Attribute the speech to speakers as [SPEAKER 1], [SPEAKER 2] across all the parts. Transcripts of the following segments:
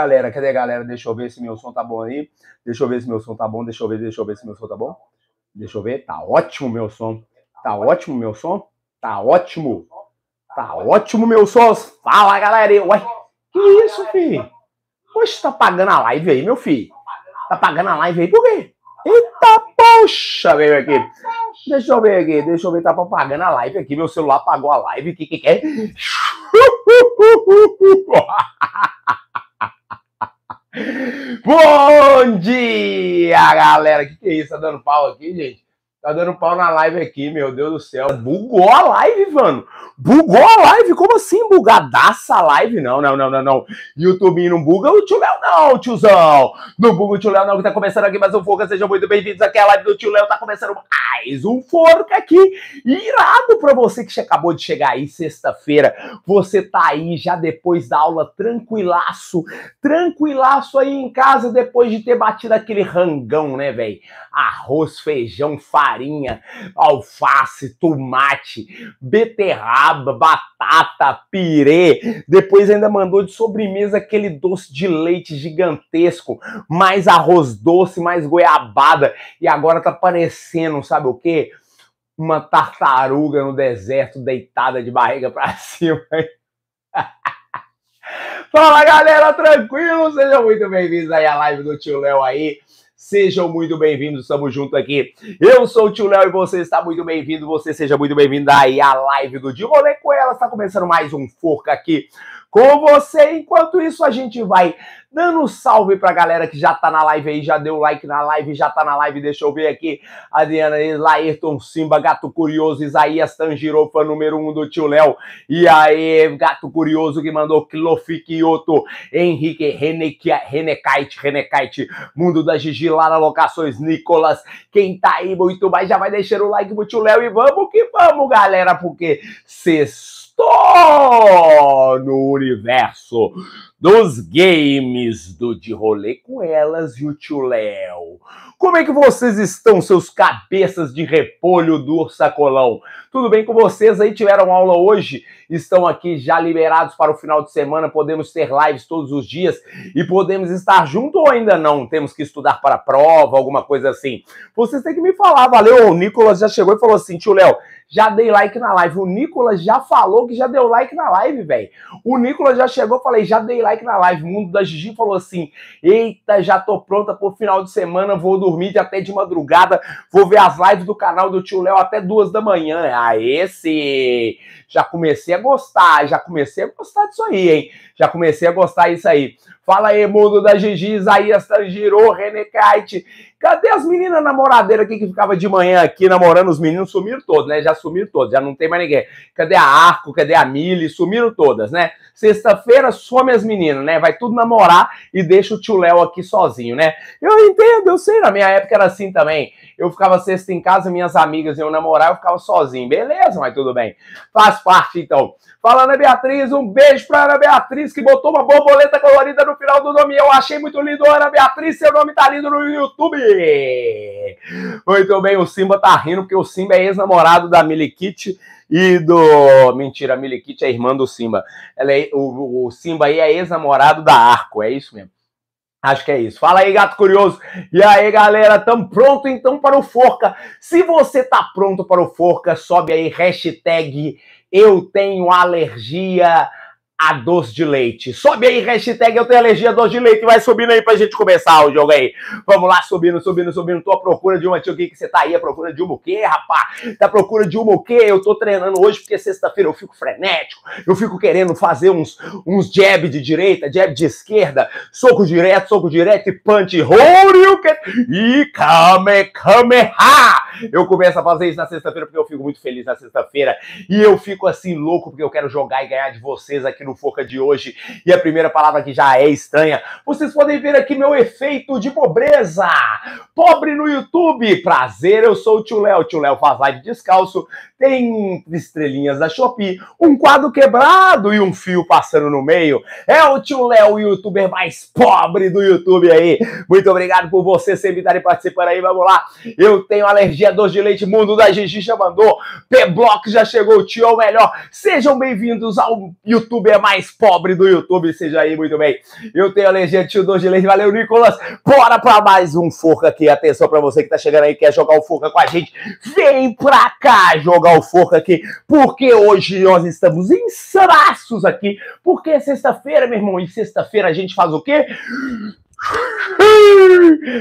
[SPEAKER 1] galera? Cadê a galera? Deixa eu ver se meu som tá bom aí. Deixa eu ver se meu som tá bom. Deixa eu ver, deixa eu ver se meu som tá bom. Deixa eu ver. Tá ótimo meu som. Tá ótimo meu som. Tá ótimo. Tá ótimo meu som. Fala, galera. Ué, que isso, filho? Poxa, tá pagando a live aí, meu filho. Tá pagando a live aí por quê? Eita, poxa, veio aqui. Deixa eu ver aqui, deixa eu ver, tá pagando a live aqui. Meu celular pagou a live, o que que quer? É? Bom dia, galera! O que, que é isso? Tá dando pau aqui, gente? Tá dando pau na live aqui, meu Deus do céu. Bugou a live, mano. Bugou a live? Como assim? Bugadaça a live? Não, não, não, não, não. YouTube não buga o tio Léo, não, tiozão. Não buga o tio Léo, não, que tá começando aqui mais um Forca. Sejam muito bem-vindos aqui. à live do tio Léo tá começando mais um Forca aqui. Irado pra você que acabou de chegar aí sexta-feira. Você tá aí já depois da aula, tranquilaço. Tranquilaço aí em casa, depois de ter batido aquele rangão, né, velho? Arroz, feijão, farinha farinha, alface, tomate, beterraba, batata, pirê. Depois ainda mandou de sobremesa aquele doce de leite gigantesco, mais arroz doce, mais goiabada. E agora tá parecendo, sabe o quê? Uma tartaruga no deserto deitada de barriga para cima. Fala galera, tranquilo? Sejam muito bem-vindos aí à live do tio Léo aí. Sejam muito bem-vindos, estamos juntos aqui. Eu sou o tio Léo e você está muito bem-vindo, você seja muito bem-vindo aí à live do Dia Rolê com ela. Está começando mais um Forca aqui com você. Enquanto isso, a gente vai dando um salve pra galera que já tá na live aí, já deu like na live, já tá na live, deixa eu ver aqui. Adriana Laerton Simba, Gato Curioso, Isaías fã número 1 um do tio Léo. E aí, Gato Curioso que mandou Clofi Kyoto, Henrique Renekite, Renekite, Mundo da Gigi, Lara Locações, Nicolas, quem tá aí muito mais, já vai deixando o like pro tio Léo e vamos que vamos, galera, porque sexta no universo dos games do De Rolê com Elas e o Tio Léo. Como é que vocês estão, seus cabeças de repolho do sacolão? Tudo bem com vocês aí? Tiveram aula hoje? Estão aqui já liberados para o final de semana? Podemos ter lives todos os dias e podemos estar junto ou ainda não? Temos que estudar para prova, alguma coisa assim. Vocês têm que me falar, valeu? O Nicolas já chegou e falou assim, Tio Léo, já dei like na live. O Nicolas já falou que já deu like na live, velho. O Nicolas já chegou, falei, já dei like na live. O mundo da Gigi falou assim: eita, já tô pronta pro final de semana, vou dormir de até de madrugada, vou ver as lives do canal do tio Léo até duas da manhã. Aê, esse Já comecei a gostar, já comecei a gostar disso aí, hein? Já comecei a gostar disso aí. Fala aí, mundo da Gigi, Isaías Tangiro, René Kite. Cadê as meninas namoradeiras aqui que ficava de manhã aqui namorando? Os meninos sumiram todos, né? Já sumiram todos, já não tem mais ninguém. Cadê a Arco? Cadê a Mili? Sumiram todas, né? Sexta-feira some as meninas, né? Vai tudo namorar e deixa o tio Léo aqui sozinho, né? Eu entendo, eu sei, na minha época era assim também. Eu ficava sexta em casa, minhas amigas iam namorar, eu ficava sozinho. Beleza, mas tudo bem. Faz parte, então. Falando a Beatriz, um beijo pra Ana Beatriz. Beatriz que botou uma borboleta colorida no final do nome. Eu achei muito lindo, Ana Beatriz. Seu nome tá lindo no YouTube. Muito bem, o Simba tá rindo porque o Simba é ex-namorado da Milikit e do. Mentira, a Milikit é irmã do Simba. Ela é... o, o Simba aí é ex-namorado da Arco, é isso mesmo. Acho que é isso. Fala aí, gato curioso. E aí, galera, tão pronto então para o Forca. Se você tá pronto para o Forca, sobe aí hashtag eu tenho alergia a doce de leite. Sobe aí, hashtag eu tenho alergia a doce de leite. Vai subindo aí pra gente começar o jogo aí. Vamos lá, subindo, subindo, subindo. Tô à procura de uma tio que você tá aí, à procura de uma o quê, rapá? Tá à procura de uma o quê? Eu tô treinando hoje porque sexta-feira eu fico frenético. Eu fico querendo fazer uns, uns jab de direita, jab de esquerda, soco direto, soco direto e punch. Horyuken e kamehameha. Eu começo a fazer isso na sexta-feira porque eu fico muito feliz na sexta-feira. E eu fico assim louco porque eu quero jogar e ganhar de vocês aqui no no Foca de hoje. E a primeira palavra que já é estranha, vocês podem ver aqui meu efeito de pobreza. Pobre no YouTube. Prazer, eu sou o Tio Léo. Tio Léo faz live descalço, tem estrelinhas da Shopee, um quadro quebrado e um fio passando no meio. É o Tio Léo, o youtuber mais pobre do YouTube aí. Muito obrigado por você sempre estarem participando aí. Vamos lá. Eu tenho alergia, dor de leite, mundo da Gigi já mandou. P-Block já chegou, tio é o melhor. Sejam bem-vindos ao youtuber mais pobre do YouTube, seja aí muito bem. Eu tenho a legenda Tio 2 de Leite, valeu Nicolas. Bora pra mais um Forca aqui. Atenção pra você que tá chegando aí, quer jogar o Forca com a gente. Vem pra cá jogar o Forca aqui, porque hoje nós estamos insanaços aqui. Porque é sexta-feira, meu irmão, e sexta-feira a gente faz o quê?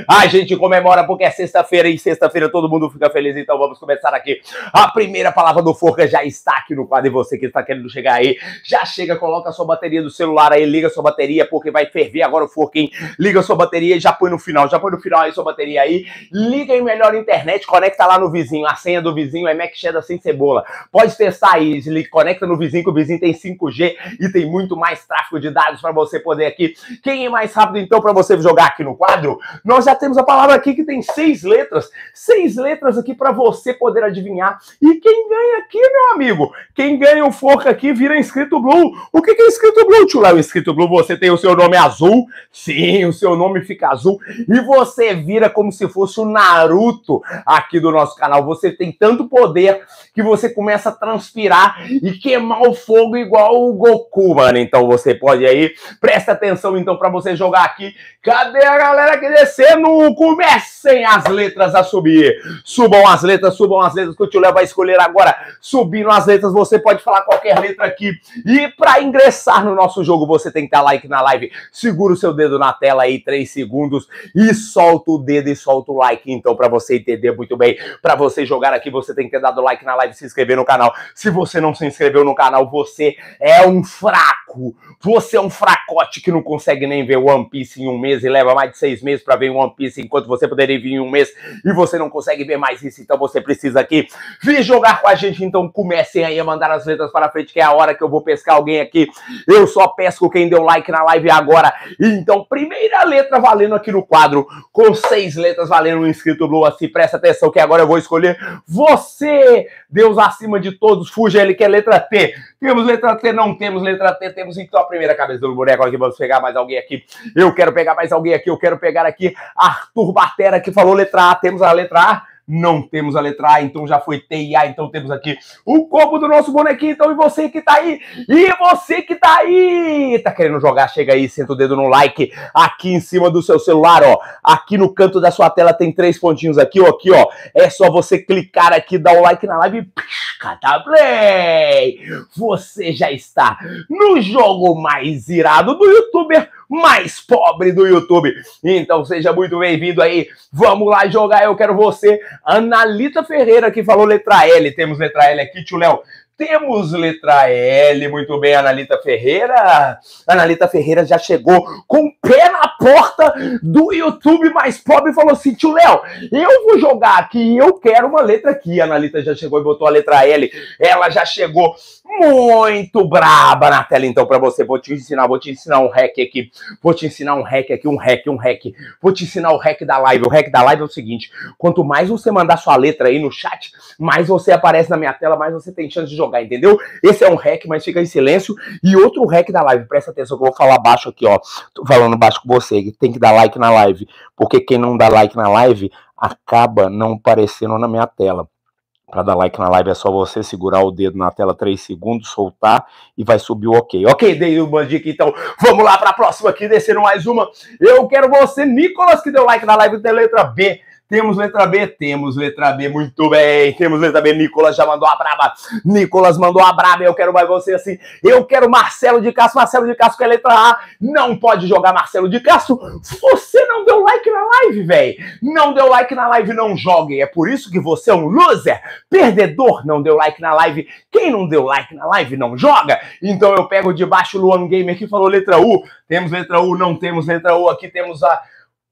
[SPEAKER 1] A gente comemora porque é sexta-feira e sexta-feira todo mundo fica feliz, então vamos começar aqui. A primeira palavra do Forca já está aqui no quadro e você que está querendo chegar aí, já chega, coloca a sua bateria do celular aí, liga a sua bateria porque vai ferver agora o Forca, hein? Liga a sua bateria e já põe no final, já põe no final aí sua bateria aí. Liga em melhor internet, conecta lá no vizinho, a senha do vizinho é Mac Shedda sem cebola. Pode testar aí, conecta no vizinho que o vizinho tem 5G e tem muito mais tráfego de dados para você poder aqui. Quem é mais rápido então para você você jogar aqui no quadro, nós já temos a palavra aqui que tem seis letras. Seis letras aqui para você poder adivinhar. E quem ganha aqui, meu amigo? Quem ganha o forca aqui vira inscrito blue. O que, que é inscrito blue, tio Léo? Inscrito blue, você tem o seu nome azul. Sim, o seu nome fica azul. E você vira como se fosse o Naruto aqui do nosso canal. Você tem tanto poder que você começa a transpirar e queimar o fogo igual o Goku, mano. Então você pode aí, presta atenção então para você jogar aqui Cadê a galera que descendo? Comecem as letras a subir. Subam as letras, subam as letras que o Tio Léo vai escolher agora. Subindo as letras, você pode falar qualquer letra aqui. E para ingressar no nosso jogo, você tem que dar like na live. Segura o seu dedo na tela aí, três segundos. E solta o dedo e solta o like. Então, para você entender muito bem, para você jogar aqui, você tem que ter dado like na live e se inscrever no canal. Se você não se inscreveu no canal, você é um fraco. Você é um fracote que não consegue nem ver One Piece em um mês meses e leva mais de seis meses para ver um One Piece, enquanto você poderia vir em um mês e você não consegue ver mais isso, então você precisa aqui vir jogar com a gente. Então comecem aí a mandar as letras para frente, que é a hora que eu vou pescar alguém aqui. Eu só pesco quem deu like na live agora. Então, primeira letra valendo aqui no quadro, com seis letras valendo um inscrito Blue. Assim, presta atenção que agora eu vou escolher você, Deus acima de todos, fuja, ele quer letra T. Temos letra T, não temos letra T, temos então a primeira cabeça do boneco aqui. Vamos pegar mais alguém aqui. Eu quero pegar mais alguém aqui, eu quero pegar aqui Arthur Batera que falou letra A. Temos a letra A não temos a letra A, então já foi T e A, então temos aqui o corpo do nosso bonequinho. Então, e você que tá aí? E você que tá aí? Tá querendo jogar? Chega aí, senta o dedo no like aqui em cima do seu celular, ó. Aqui no canto da sua tela tem três pontinhos aqui, ó. Aqui, ó. É só você clicar aqui, dar o um like na live pisca, tá play! Você já está no jogo mais irado do youtuber mais pobre do YouTube. Então seja muito bem-vindo aí. Vamos lá jogar, eu quero você. Analita Ferreira que falou letra L. Temos letra L aqui, tio Léo. Temos letra L, muito bem, Analita Ferreira. Analita Ferreira já chegou com o pé na porta do YouTube mais pobre e falou assim: tio Léo, eu vou jogar aqui, eu quero uma letra aqui. Analita já chegou e botou a letra L. Ela já chegou muito braba na tela, então, para você. Vou te ensinar, vou te ensinar um hack aqui. Vou te ensinar um hack aqui, um hack, um hack. Vou te ensinar o hack da live. O hack da live é o seguinte: quanto mais você mandar sua letra aí no chat, mais você aparece na minha tela, mais você tem chance de jogar, entendeu? Esse é um hack, mas fica em silêncio. E outro hack da live, presta atenção que eu vou falar baixo aqui, ó. Tô falando baixo com você, tem que dar like na live. Porque quem não dá like na live acaba não aparecendo na minha tela. Para dar like na live é só você segurar o dedo na tela três segundos, soltar e vai subir o ok. Ok, dei uma dica então. Vamos lá para a próxima aqui, descendo mais uma. Eu quero você, Nicolas, que deu like na live da letra B. Temos letra B? Temos letra B, muito bem. Temos letra B, Nicolas já mandou a braba. Nicolas mandou a braba, eu quero mais você assim. Eu quero Marcelo de Castro. Marcelo de Castro quer letra A. Não pode jogar Marcelo de Castro. Você não deu like na live, velho. Não deu like na live, não jogue. É por isso que você é um loser, perdedor. Não deu like na live. Quem não deu like na live não joga. Então eu pego de baixo o Luan Gamer que falou letra U. Temos letra U, não temos letra U. Aqui temos a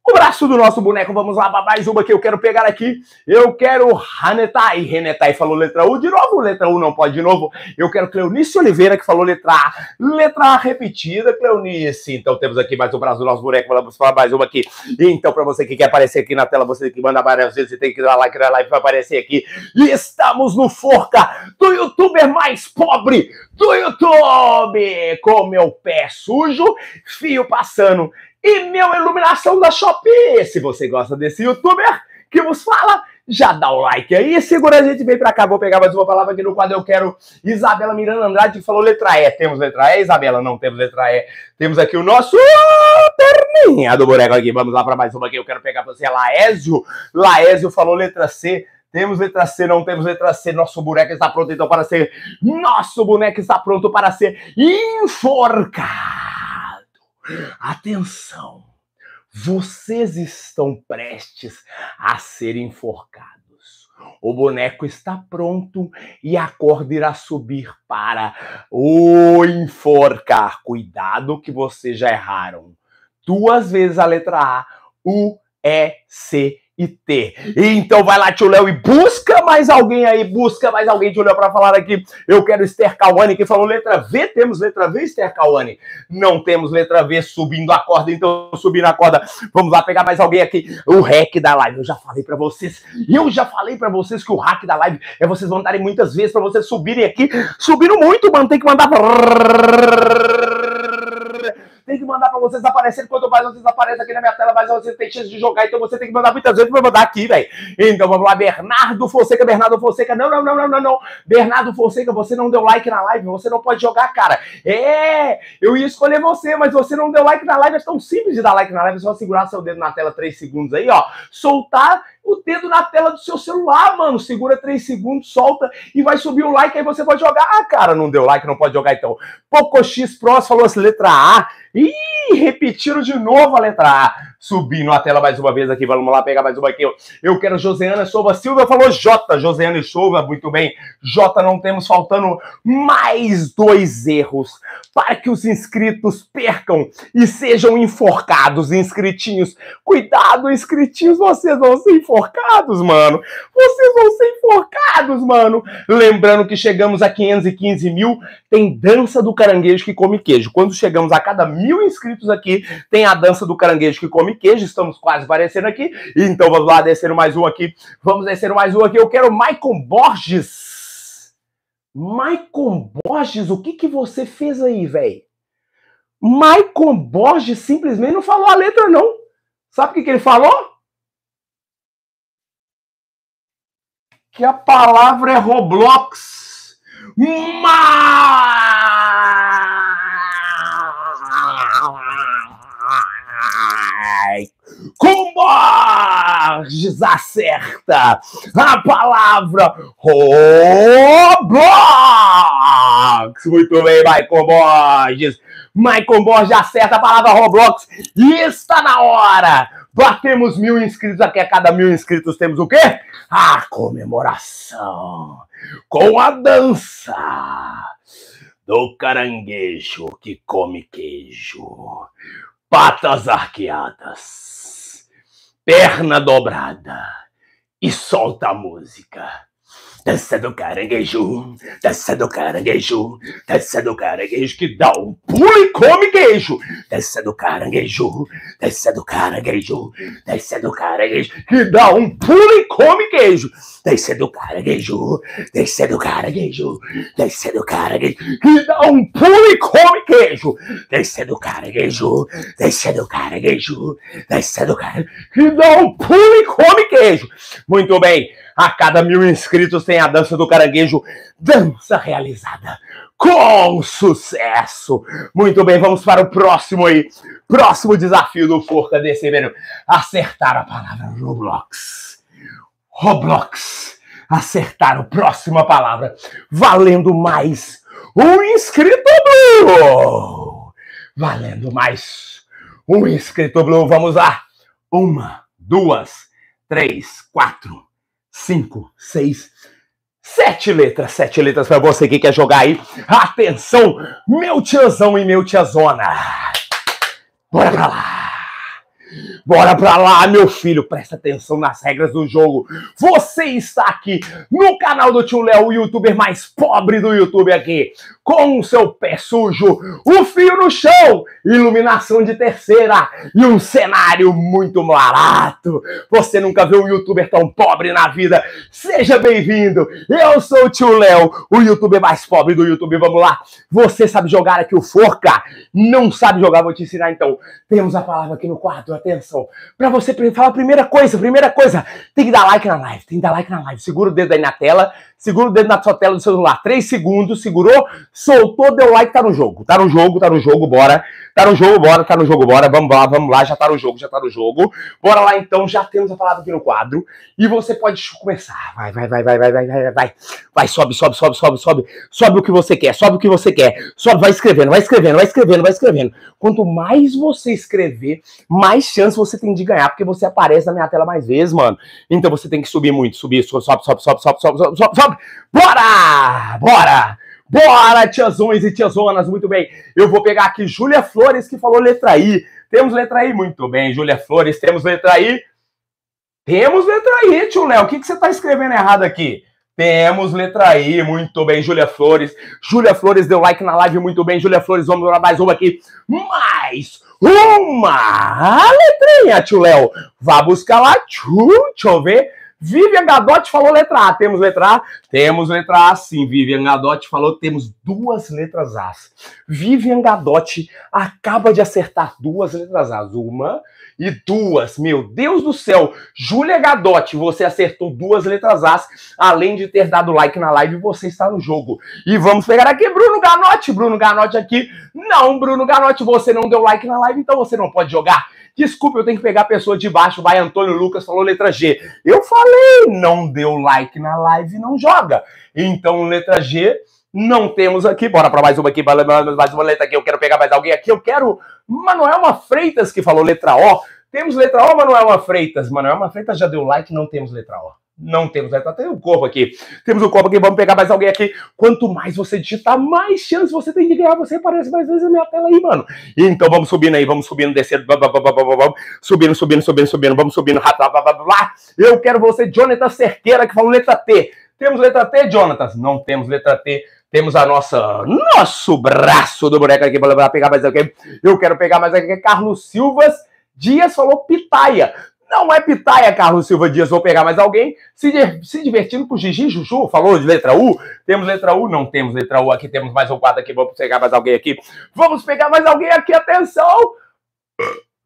[SPEAKER 1] o braço do nosso boneco. Vamos lá, mais uma que eu quero pegar aqui. Eu quero Hanetai. e falou letra U de novo, letra U não pode de novo. Eu quero Cleonice Oliveira que falou letra A. Letra A repetida, Cleonice. Então temos aqui mais um braço do nosso boneco. Vamos falar mais uma aqui. Então, para você que quer aparecer aqui na tela, você que manda várias vezes, você tem que dar like na live para aparecer aqui. E estamos no Forca do youtuber mais pobre do YouTube. Com meu pé sujo, fio passando e meu Iluminação da Shopee. Se você gosta desse youtuber que vos fala, já dá o like aí. Segura a gente bem pra cá. Vou pegar mais uma palavra aqui no quadro. Eu quero Isabela Miranda Andrade que falou letra E. Temos letra E, Isabela? Não temos letra E. Temos aqui o nosso perninha do boneco aqui. Vamos lá pra mais uma aqui. Eu quero pegar você. Laésio. Laésio falou letra C. Temos letra C, não temos letra C. Nosso boneco está pronto então para ser. Nosso boneco está pronto para ser enforcado. Atenção! Vocês estão prestes a ser enforcados. O boneco está pronto e a corda irá subir para o enforcar. Cuidado que vocês já erraram. Duas vezes a letra A, U, E, C, e ter. Então vai lá, tio Léo, e busca mais alguém aí, busca mais alguém, tio Léo, para falar aqui. Eu quero Esther Kawane, que falou letra V, temos letra V, Esther Kawane. Não temos letra V subindo a corda, então subindo a corda. Vamos lá pegar mais alguém aqui. O hack da live, eu já falei para vocês, eu já falei para vocês que o hack da live é vocês mandarem muitas vezes para vocês subirem aqui. Subiram muito, mano, tem que mandar tem que mandar para vocês aparecerem. Quanto mais vocês aparecem aqui na minha tela, mais vocês têm chance de jogar. Então você tem que mandar muitas vezes pra mandar aqui, velho. Então vamos lá, Bernardo Fonseca, Bernardo Fonseca. Não, não, não, não, não, não. Bernardo Fonseca, você não deu like na live, você não pode jogar, cara. É, eu ia escolher você, mas você não deu like na live. É tão simples de dar like na live, é só segurar seu dedo na tela três segundos aí, ó. Soltar o dedo na tela do seu celular, mano. Segura três segundos, solta e vai subir o like, aí você pode jogar. Ah, cara, não deu like, não pode jogar então. Poco X Pro falou assim, letra A. Ih, repetiram de novo a letra A subindo a tela mais uma vez aqui. Vamos lá pegar mais uma aqui. Eu quero Joseana Souza Silva. Falou J. Joseana Souza, muito bem. J, não temos faltando mais dois erros para que os inscritos percam e sejam enforcados, inscritinhos. Cuidado, inscritinhos, vocês vão ser enforcados, mano. Vocês vão ser enforcados, mano. Lembrando que chegamos a 515 mil, tem dança do caranguejo que come queijo. Quando chegamos a cada mil inscritos aqui, tem a dança do caranguejo que come come queijo, estamos quase parecendo aqui. Então vamos lá, descendo mais um aqui. Vamos descendo mais um aqui. Eu quero Maicon Borges. Maicon Borges, o que, que você fez aí, velho? Maicon Borges simplesmente não falou a letra, não. Sabe o que, que ele falou? Que a palavra é Roblox. Mas... Ai, Borges acerta a palavra Roblox. Muito bem, Michael Borges. Michael Borges acerta a palavra Roblox e está na hora. Batemos mil inscritos aqui. A cada mil inscritos temos o quê? A comemoração com a dança do caranguejo que come queijo patas arqueadas, perna dobrada e solta a música. Dança do caranguejo, dança do caranguejo, dança do caranguejo que dá um pulo e come queijo. Dança do caranguejo, dança do caranguejo, dança do caranguejo que dá um pulo e come queijo. Dança do caranguejo, dança do caranguejo, dança do caranguejo que dá um pulo e come queijo. Dança do caranguejo, dança do caranguejo, dança do caranguejo que dá um pulo e come queijo. Muito bem. A cada mil inscritos tem a dança do caranguejo, dança realizada com sucesso. Muito bem, vamos para o próximo aí. Próximo desafio do Forca desse mesmo. Acertar a palavra Roblox. Roblox. Acertar a próxima palavra. Valendo mais um inscrito blue. Valendo mais um inscrito blue. Vamos lá. Uma, duas, três, quatro. 5, 6, Sete letras, sete letras para você que quer jogar aí. Atenção, meu tiozão e meu tiazona. Bora pra lá. Bora pra lá, meu filho, presta atenção nas regras do jogo. Você está aqui no canal do Tio Léo, o youtuber mais pobre do YouTube aqui, com o seu pé sujo, o fio no chão, iluminação de terceira e um cenário muito barato. Você nunca viu um youtuber tão pobre na vida. Seja bem-vindo. Eu sou o Tio Léo, o youtuber mais pobre do YouTube. Vamos lá. Você sabe jogar aqui o Forca? Não sabe jogar? Vou te ensinar então. Temos a palavra aqui no quadro. Atenção notificação. Para você falar a primeira coisa, primeira coisa, tem que dar like na live, tem que dar like na live. Segura o dedo aí na tela, segura o dedo na sua tela do celular. Três segundos, segurou, soltou, deu like, tá no jogo. Tá no jogo, tá no jogo, bora. Tá no jogo, bora, tá no jogo, bora. Vamos lá, vamos lá, já tá no jogo, já tá no jogo. Bora lá então, já temos a palavra aqui no quadro. E você pode começar. Vai, vai, vai, vai, vai, vai, vai, vai. Vai, sobe, sobe, sobe, sobe, sobe. Sobe o que você quer, sobe o que você quer. Sobe, vai escrevendo, vai escrevendo, vai escrevendo, vai escrevendo. Quanto mais você escrever, mais chance você tem de ganhar, porque você aparece na minha tela mais vezes, mano. Então você tem que subir muito, subir, sobe, sobe, sobe, sobe, sobe, sobe, sobe, sobe. sobe. Bora! Bora! Bora, tiazões e tiazonas, muito bem. Eu vou pegar aqui Júlia Flores, que falou letra I. Temos letra I, muito bem, Júlia Flores, temos letra I. Temos letra I, tio Léo. O que, que você está escrevendo errado aqui? Temos letra I, muito bem, Júlia Flores. Júlia Flores deu like na live, muito bem, Júlia Flores. Vamos lá mais uma aqui. Mais uma letrinha, tio Léo. Vá buscar lá, tio, deixa eu ver. Vivian Gadotti falou letra A. Temos letra A? Temos letra A, sim. Vivian Gadotti falou, temos duas letras A. Vivian Gadotti acaba de acertar duas letras A. Uma e duas. Meu Deus do céu. Júlia Gadotti, você acertou duas letras A. Além de ter dado like na live, você está no jogo. E vamos pegar aqui Bruno Ganotti. Bruno Ganotti aqui. Não, Bruno Ganotti, você não deu like na live, então você não pode jogar. Desculpa, eu tenho que pegar a pessoa de baixo. Vai, Antônio Lucas falou letra G. Eu falei, não deu like na live, não joga. Então, letra G, não temos aqui. Bora para mais uma aqui, mais uma letra aqui. Eu quero pegar mais alguém aqui. Eu quero Manoelma Freitas, que falou letra O. Temos letra O, Manoelma Freitas. Manoelma Freitas já deu like, não temos letra O. Não temos, né? tá tem um corpo aqui. Temos um corpo aqui, vamos pegar mais alguém aqui. Quanto mais você digitar, mais chance você tem de ganhar. Você aparece mais vezes na minha tela aí, mano. Então vamos subindo aí, vamos subindo, descendo, subindo, subindo, subindo, subindo, vamos subindo, Eu quero você, Jonathan Cerqueira, que falou letra T. Temos letra T, Jonathan? Não temos letra T. Temos a nossa, nosso braço do boneco aqui, Vamos pegar mais alguém. Eu quero pegar mais alguém. Carlos Silvas Dias falou pitaia. Não é pitaia, Carlos Silva Dias, vou pegar mais alguém se, se divertindo com Gigi Juju. Falou de letra U? Temos letra U? Não temos letra U aqui, temos mais um quadro aqui, vamos pegar mais alguém aqui. Vamos pegar mais alguém aqui, atenção!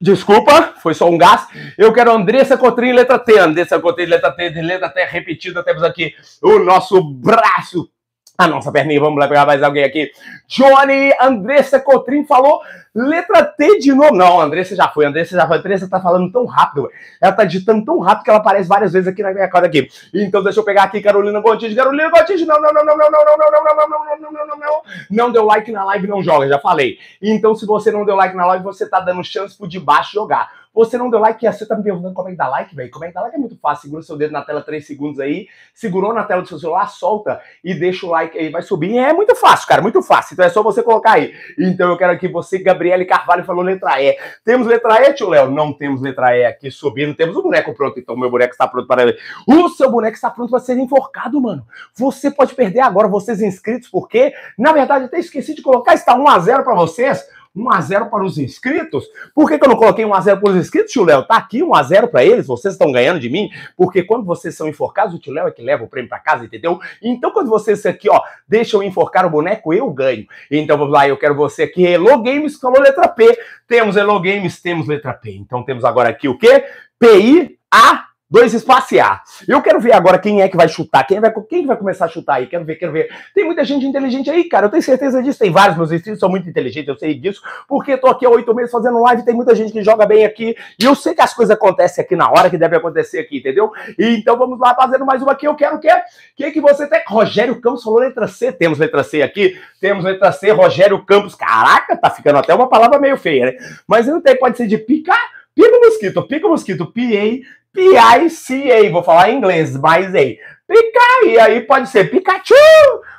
[SPEAKER 1] Desculpa, foi só um gás. Eu quero Andressa Cotrim, letra T. Andressa Cotrim, letra T, letra T repetida. Temos aqui o nosso braço a nossa perninha. Vamos lá pegar mais alguém aqui. Johnny, Andressa Cotrim falou letra T de novo. Não, Andressa já foi, Andressa já foi. Andressa tá falando tão rápido, ela tá digitando tão rápido que ela aparece várias vezes aqui na minha cara aqui. Então deixa eu pegar aqui Carolina Gontijo. Carolina Gontijo, não, não, não, não, não, não, não, não, não, não, não, não, não, não, não, não. Não deu like na live, não joga, já falei. Então se você não deu like na live, você tá dando chance pro de baixo jogar. Você não deu like, e você tá me perguntando como é que dá like, velho. Como é que dá like é muito fácil. Segura o seu dedo na tela três segundos aí, segurou na tela do seu celular, solta e deixa o like aí, vai subir. É muito fácil, cara, muito fácil. Então é só você colocar aí. Então eu quero que você, Gabriele Carvalho, falou letra E. Temos letra E, tio Léo? Não temos letra E aqui subindo. Temos o um boneco pronto, então meu boneco está pronto para ele. O seu boneco está pronto para ser enforcado, mano. Você pode perder agora, vocês inscritos, porque, na verdade, até esqueci de colocar, está 1 a 0 para vocês. 1x0 para os inscritos. Por que, que eu não coloquei 1x0 para os inscritos, tio Léo? Tá aqui 1x0 para eles, vocês estão ganhando de mim, porque quando vocês são enforcados, o tio Léo é que leva o prêmio para casa, entendeu? Então, quando vocês aqui, ó, deixam enforcar o boneco, eu ganho. Então, vamos lá, eu quero você aqui. Hello Games falou letra P. Temos Hello Games, temos letra P. Então, temos agora aqui o quê? I A Dois espaciar. Eu quero ver agora quem é que vai chutar, quem vai, quem vai começar a chutar aí. Quero ver, quero ver. Tem muita gente inteligente aí, cara. Eu tenho certeza disso. Tem vários meus inscritos, são muito inteligentes, eu sei disso, porque tô aqui há oito meses fazendo live. Tem muita gente que joga bem aqui. E eu sei que as coisas acontecem aqui na hora que deve acontecer aqui, entendeu? E, então vamos lá fazendo mais uma aqui. Eu quero o quê? O que, é, é que você tem? Rogério Campos falou letra C. Temos letra C aqui. Temos letra C, Rogério Campos. Caraca, tá ficando até uma palavra meio feia, né? Mas não tem, pode ser de picar. Pica o mosquito, pica o mosquito, piei, PICA, vou falar em inglês, mas aí, pica, e aí pode ser Pikachu,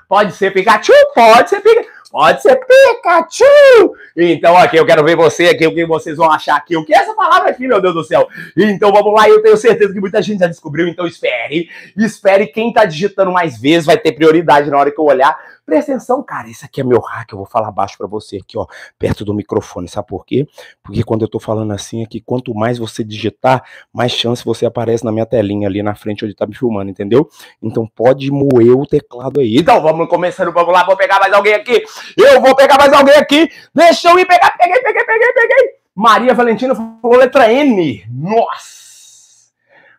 [SPEAKER 1] pode ser Pikachu, pode ser Pikachu, pode ser Pikachu. Então aqui, eu quero ver você aqui, o que vocês vão achar aqui, o que é essa palavra aqui, meu Deus do céu. Então vamos lá, eu tenho certeza que muita gente já descobriu, então espere, espere, quem tá digitando mais vezes vai ter prioridade na hora que eu olhar, Presta atenção, cara, esse aqui é meu hack, eu vou falar baixo para você aqui, ó, perto do microfone, sabe por quê? Porque quando eu tô falando assim aqui, é quanto mais você digitar, mais chance você aparece na minha telinha ali na frente onde tá me filmando, entendeu? Então pode moer o teclado aí. Então vamos começando, vamos lá, vou pegar mais alguém aqui. Eu vou pegar mais alguém aqui. Deixa eu ir pegar, peguei, peguei, peguei, peguei. Maria Valentina falou letra N. Nossa!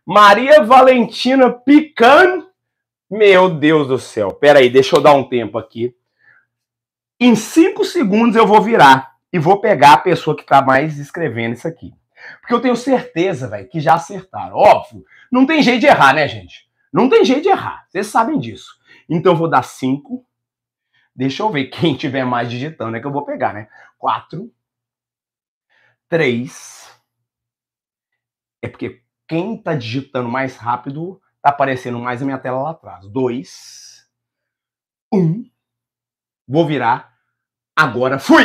[SPEAKER 1] Maria Valentina Picante. Meu Deus do céu. Pera aí, deixa eu dar um tempo aqui. Em cinco segundos eu vou virar e vou pegar a pessoa que está mais escrevendo isso aqui. Porque eu tenho certeza, velho, que já acertaram. Óbvio, não tem jeito de errar, né, gente? Não tem jeito de errar. Vocês sabem disso. Então eu vou dar cinco. Deixa eu ver quem tiver mais digitando é que eu vou pegar, né? Quatro. Três. É porque quem está digitando mais rápido Tá aparecendo mais a minha tela lá atrás. Dois. Um. Vou virar. Agora fui!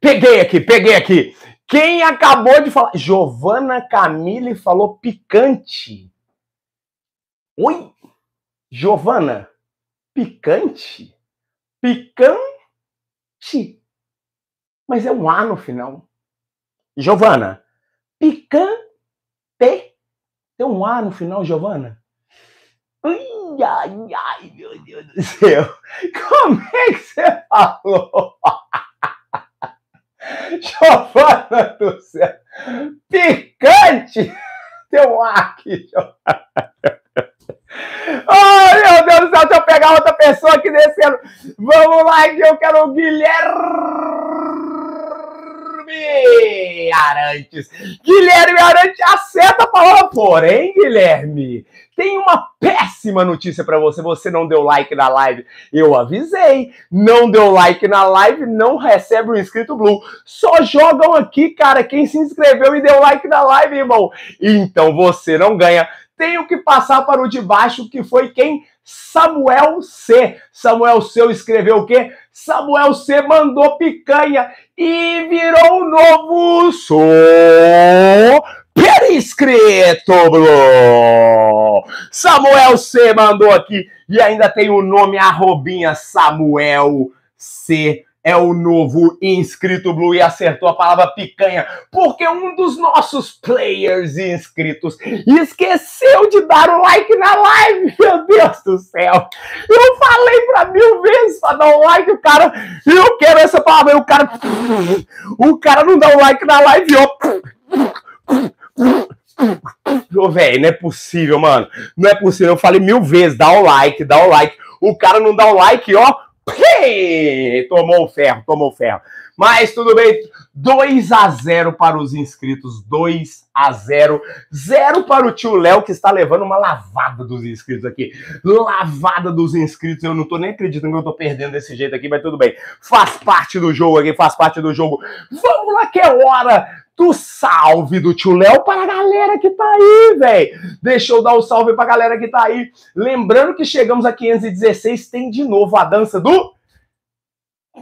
[SPEAKER 1] Peguei aqui, peguei aqui. Quem acabou de falar? Giovana Camille falou picante. Oi? Giovana, picante? Picante? Mas é um A no final. Giovana, picante? Tem um A no final, Giovana? Ai, ai, ai, meu Deus do céu! Como é que você falou? Giovana do céu! Picante! Teu aqui, Giovana! Ai, meu Deus do céu, deixa eu pegar outra pessoa aqui descendo! Vamos lá, que eu quero o Guilherme! Guilherme Arantes.
[SPEAKER 2] Guilherme Arantes
[SPEAKER 1] acerta a palavra, porém, Guilherme, tem uma péssima notícia para você. Você não deu like na live. Eu avisei. Não deu like na live, não recebe o inscrito Blue. Só jogam aqui, cara, quem se inscreveu e deu like na live, irmão. Então você não ganha. Tenho que passar para o de baixo, que foi quem? Samuel C. Samuel C escreveu o quê? Samuel C mandou picanha e virou um novo superescrito. Samuel C mandou aqui e ainda tem o nome arrobinha Samuel C é o novo inscrito Blue e acertou a palavra picanha, porque um dos nossos players inscritos esqueceu de dar o like na live, meu Deus do céu. Eu falei pra mil vezes pra dar o um like, o cara, eu quero essa palavra, e o cara, o cara não dá o um like na live, ó. Ô, velho, não é possível, mano. Não é possível. Eu falei mil vezes, dá o um like, dá o like. O cara não dá o like, ó Tomou o ferro, tomou o ferro. Mas tudo bem, 2 a 0 para os inscritos, 2 a 0. Zero para o tio Léo que está levando uma lavada dos inscritos aqui. Lavada dos inscritos. Eu não estou nem acreditando que eu estou perdendo desse jeito aqui, mas tudo bem. Faz parte do jogo aqui, faz parte do jogo. Vamos lá que é hora do salve do tio Léo para a galera que tá aí, velho. Deixa eu dar o um salve para a galera que tá aí. Lembrando que chegamos a 516, tem de novo a dança do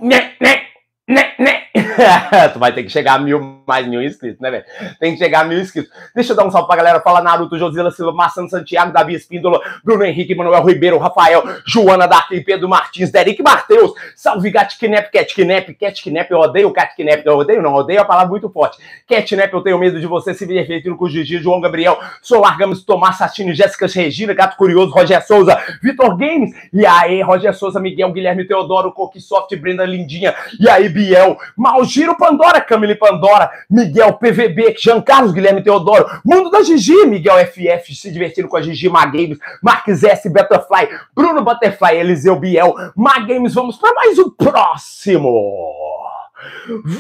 [SPEAKER 1] né, né, n e tu vai ter que chegar a mil, mais mil inscritos, né, velho? Tem que chegar a mil inscritos. Deixa eu dar um salve pra galera. Fala Naruto, Josila Silva, Marçano Santiago, Davi Espíndola, Bruno Henrique, Manuel Ribeiro, Rafael, Joana Dark, Pedro Martins, Derek Mateus. Salve Gatknap, Catknap, Catknap. Eu odeio Catknap. Eu odeio, não, odeio a palavra muito forte. Catnap, eu tenho medo de você se ver refletindo com Gigi, João Gabriel, Solar Games, Tomás Sassini, Jéssica Regina, Gato Curioso, Roger Souza, Vitor Games. E aí, Roger Souza, Miguel, Guilherme Teodoro, Coquisoft, Brenda Lindinha. E aí, Biel, Mal Giro Pandora, Camille Pandora, Miguel PVB, Jean Carlos Guilherme Teodoro, Mundo da Gigi, Miguel FF, se divertindo com a Gigi, Magames, Marques S, Butterfly, Bruno Butterfly, Eliseu Biel, Magames, vamos para mais o próximo.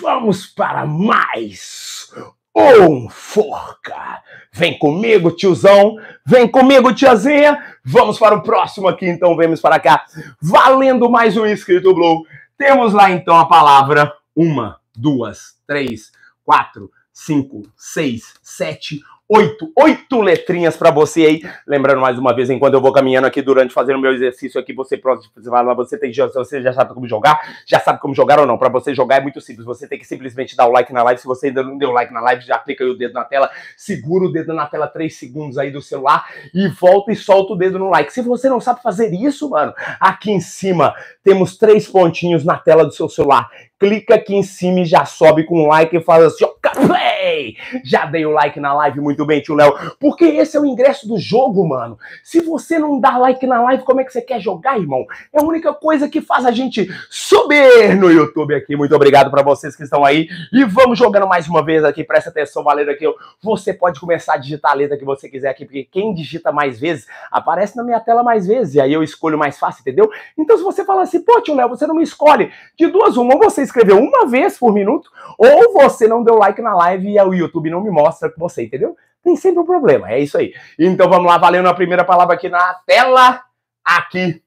[SPEAKER 1] Vamos para mais um Forca. Vem comigo, tiozão. Vem comigo, tiazinha. Vamos para o próximo aqui, então. Vemos para cá. Valendo mais um inscrito Blue. Temos lá, então, a palavra uma, duas, três, quatro, cinco, seis, sete, oito, oito letrinhas para você aí. Lembrando mais uma vez, enquanto eu vou caminhando aqui durante fazendo meu exercício aqui, você pronto, você vai lá, você tem você já sabe como jogar, já sabe como jogar ou não. Para você jogar é muito simples, você tem que simplesmente dar o like na live. Se você ainda não deu like na live, já clica aí o dedo na tela, segura o dedo na tela três segundos aí do celular e volta e solta o dedo no like. Se você não sabe fazer isso, mano, aqui em cima temos três pontinhos na tela do seu celular. Clica aqui em cima e já sobe com um like e faz assim, ó, play! Já dei o like na live, muito bem, tio Léo, porque esse é o ingresso do jogo, mano. Se você não dá like na live, como é que você quer jogar, irmão? É a única coisa que faz a gente subir no YouTube aqui. Muito obrigado para vocês que estão aí. E vamos jogando mais uma vez aqui, presta atenção, valendo aqui. Você pode começar a digitar a letra que você quiser aqui, porque quem digita mais vezes aparece na minha tela mais vezes, e aí eu escolho mais fácil, entendeu? Então se você falar assim, pô, tio Léo, você não me escolhe, de duas uma, ou você escreveu uma vez por minuto, ou você não deu like na live e o YouTube não me mostra com você, entendeu? Tem sempre um problema, é isso aí. Então vamos lá, valendo a primeira palavra aqui na tela. Aqui.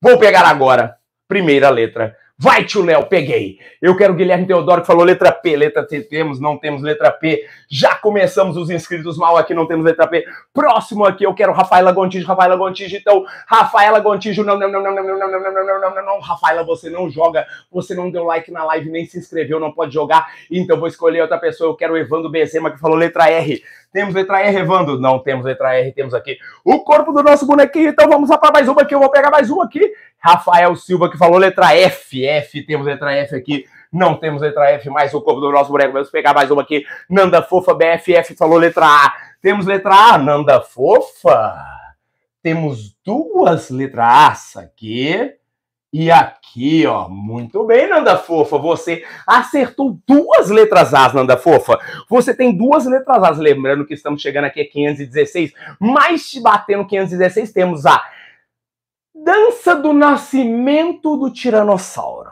[SPEAKER 1] Vou pegar agora. Primeira letra Vai, tio Léo, peguei. Eu quero o Guilherme Teodoro que falou letra P, letra T temos, não temos letra P. Já começamos os inscritos mal aqui, não temos letra P. Próximo aqui eu quero Rafaela Gontijo, Rafaela Gontijo, então, Rafaela Gontijo, não, não, não, não, não, não, não, não, não, não, não, não, não, Rafaela, você não joga, você não deu like na live, nem se inscreveu, não pode jogar, então vou escolher outra pessoa, eu quero o Evandro Bezema que falou letra R. Temos letra R, Evandro? Não temos letra R, temos aqui o corpo do nosso bonequinho. Então vamos lá para mais uma aqui. Eu vou pegar mais uma aqui. Rafael Silva que falou letra F. F, temos letra F aqui. Não temos letra F, mais o corpo do nosso boneco. Vamos pegar mais uma aqui. Nanda Fofa BFF falou letra A. Temos letra A, Nanda Fofa. Temos duas letras A aqui. E aqui, ó, muito bem, Nanda Fofa, você acertou duas letras As, Nanda Fofa. Você tem duas letras As, lembrando que estamos chegando aqui a 516, mas te batendo 516 temos a Dança do Nascimento do Tiranossauro.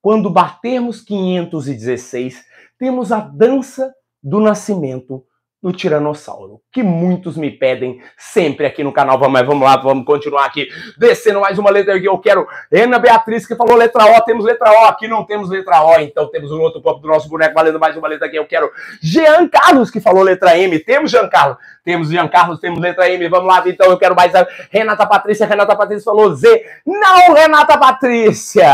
[SPEAKER 1] Quando batermos 516, temos a Dança do Nascimento no Tiranossauro, que muitos me pedem sempre aqui no canal. Vamos, vamos lá, vamos continuar aqui. Descendo mais uma letra que eu quero. Ana Beatriz que falou letra O, temos letra O. Aqui não temos letra O, então temos um outro copo do nosso boneco valendo mais uma letra que eu quero. Jean Carlos que falou letra M, temos Jean Carlos temos Carlos temos letra M. Vamos lá, então eu quero mais. Renata Patrícia, Renata Patrícia falou Z. Não, Renata Patrícia!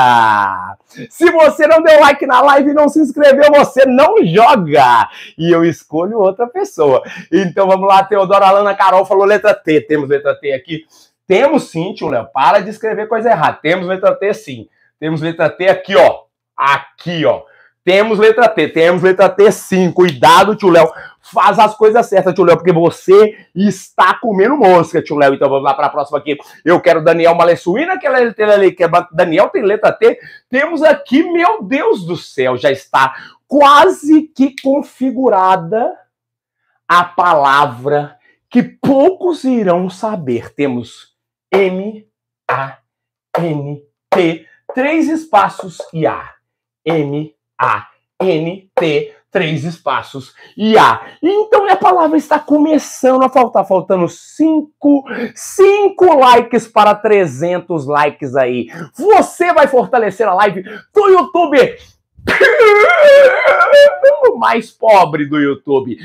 [SPEAKER 1] Se você não deu like na live e não se inscreveu, você não joga. E eu escolho outra pessoa. Então vamos lá, Teodoro Alana Carol falou letra T. Temos letra T aqui. Temos sim, tio Léo. Para de escrever coisa errada. Temos letra T sim. Temos letra T aqui, ó. Aqui, ó. Temos letra T. Temos letra T sim. Cuidado, tio Léo, faz as coisas certas, tio Léo, porque você está comendo mosca, tio Léo. Então vamos lá para a próxima aqui. Eu quero Daniel Malessuína, que é ali, que é Daniel tem letra T. Temos aqui, meu Deus do céu, já está quase que configurada a palavra que poucos irão saber. Temos M, A, N, T, três espaços e A. M, A, N, T, três espaços e A. Então a palavra está começando a faltar, faltando cinco, cinco likes para 300 likes aí. Você vai fortalecer a live do YouTube mais pobre do YouTube.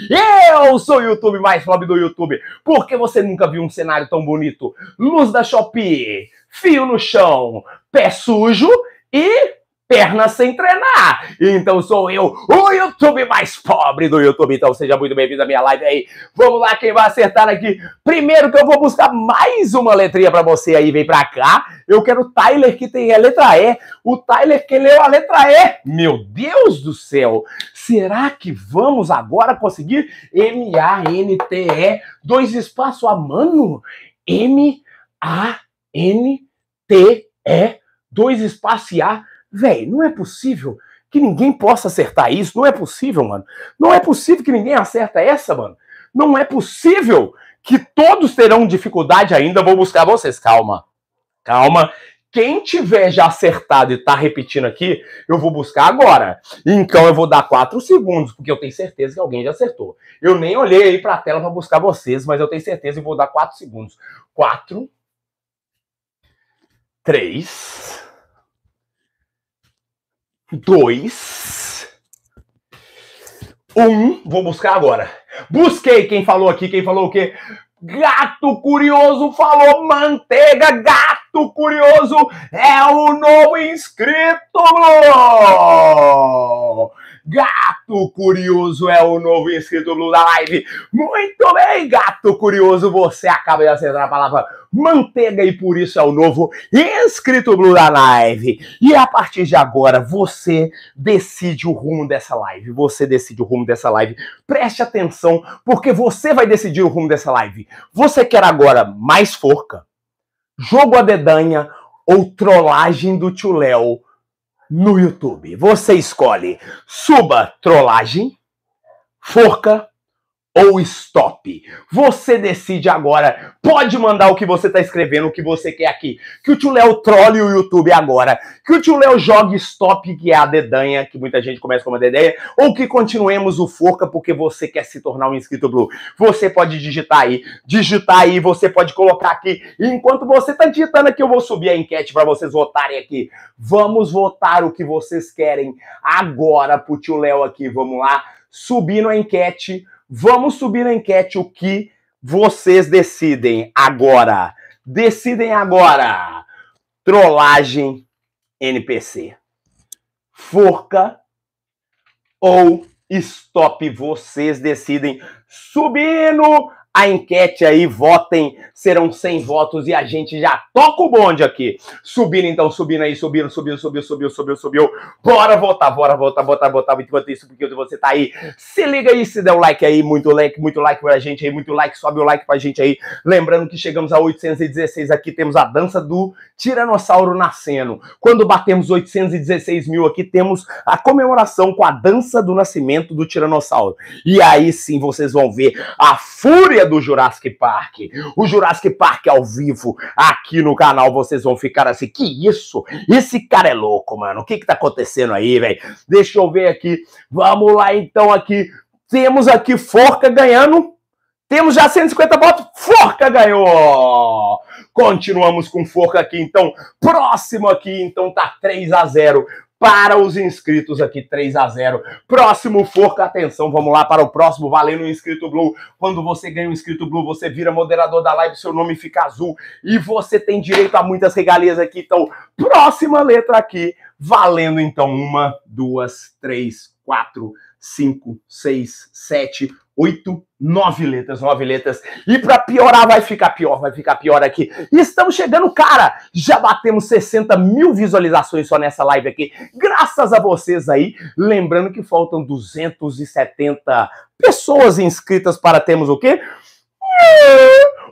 [SPEAKER 1] Eu sou o YouTube mais pobre do YouTube, porque você nunca viu um cenário tão bonito. Luz da Shopee, fio no chão, pé sujo e perna sem treinar. Então sou eu, o YouTube mais pobre do YouTube. Então seja muito bem-vindo à minha live aí. Vamos lá, quem vai acertar aqui? Primeiro que eu vou buscar mais uma letrinha para você aí, vem para cá. Eu quero o Tyler que tem a letra E. O Tyler que leu a letra E. Meu Deus do céu! Será que vamos agora conseguir M A N T E dois espaço a mano? M A N T E dois espaço A Véi, não é possível que ninguém possa acertar isso. Não é possível, mano. Não é possível que ninguém acerta essa, mano. Não é possível que todos terão dificuldade ainda. Vou buscar vocês. Calma. Calma. Quem tiver já acertado e tá repetindo aqui, eu vou buscar agora. Então eu vou dar quatro segundos, porque eu tenho certeza que alguém já acertou. Eu nem olhei aí para a tela para buscar vocês, mas eu tenho certeza e vou dar quatro segundos. Quatro, três, dois, um. Vou buscar agora. Busquei quem falou aqui, quem falou o quê? Gato Curioso falou manteiga, gato muito curioso é o novo inscrito! Gato Curioso é o novo inscrito Blue da live. Muito bem, Gato Curioso, você acaba de acertar a palavra manteiga e por isso é o novo inscrito Blue da live. E a partir de agora, você decide o rumo dessa live. Você decide o rumo dessa live. Preste atenção, porque você vai decidir o rumo dessa live. Você quer agora mais forca? jogo a dedanha ou trollagem do tio Léo no YouTube. Você escolhe suba trollagem, forca ou stop. Você decide agora. Pode mandar o que você está escrevendo, o que você quer aqui. Que o tio Léo trole o YouTube agora. Que o tio Léo jogue stop, que é a dedanha, que muita gente começa com uma dedanha. Ou que continuemos o forca porque você quer se tornar um inscrito blue. Você pode digitar aí. Digitar aí, você pode colocar aqui. E enquanto você está digitando aqui, eu vou subir a enquete para vocês votarem aqui. Vamos votar o que vocês querem agora pro tio Léo aqui. Vamos lá. Subindo a enquete Vamos subir na enquete o que vocês decidem agora. Decidem agora. Trollagem NPC. Forca ou stop. Vocês decidem subindo a enquete aí, votem, serão 100 votos e a gente já toca o bonde aqui. Subindo então, subindo aí, subindo, subindo, subiu, subiu, subiu, subiu. Bora votar, bora votar, votar, votar. Enquanto isso, porque você tá aí, se liga aí, se der o um like aí, muito like, muito like pra gente aí, muito like, sobe o like pra gente aí. Lembrando que chegamos a 816 aqui, temos a dança do Tiranossauro nascendo. Quando batemos 816 mil aqui, temos a comemoração com a dança do nascimento do Tiranossauro. E aí sim, vocês vão ver a fúria do Jurassic Park. O Jurassic Park ao vivo aqui no canal. Vocês vão ficar assim, que isso? Esse cara é louco, mano. O que que tá acontecendo aí, velho? Deixa eu ver aqui. Vamos lá então aqui. Temos aqui Forca ganhando. Temos já 150 votos. Forca ganhou! Continuamos com Forca aqui, então. Próximo aqui, então tá 3 a 0 para os inscritos aqui, 3 a 0 Próximo Forca, atenção, vamos lá para o próximo, valendo um inscrito Blue. Quando você ganha um inscrito Blue, você vira moderador da live, seu nome fica azul e você tem direito a muitas regalias aqui. Então, próxima letra aqui, valendo então uma, duas, três, quatro, cinco, seis, sete, oito, nove letras, nove letras. E para piorar, vai ficar pior, vai ficar pior aqui. E estamos chegando, cara! Já batemos 60 mil visualizações só nessa live aqui. Graças a vocês aí. Lembrando que faltam 270 pessoas inscritas para termos o quê?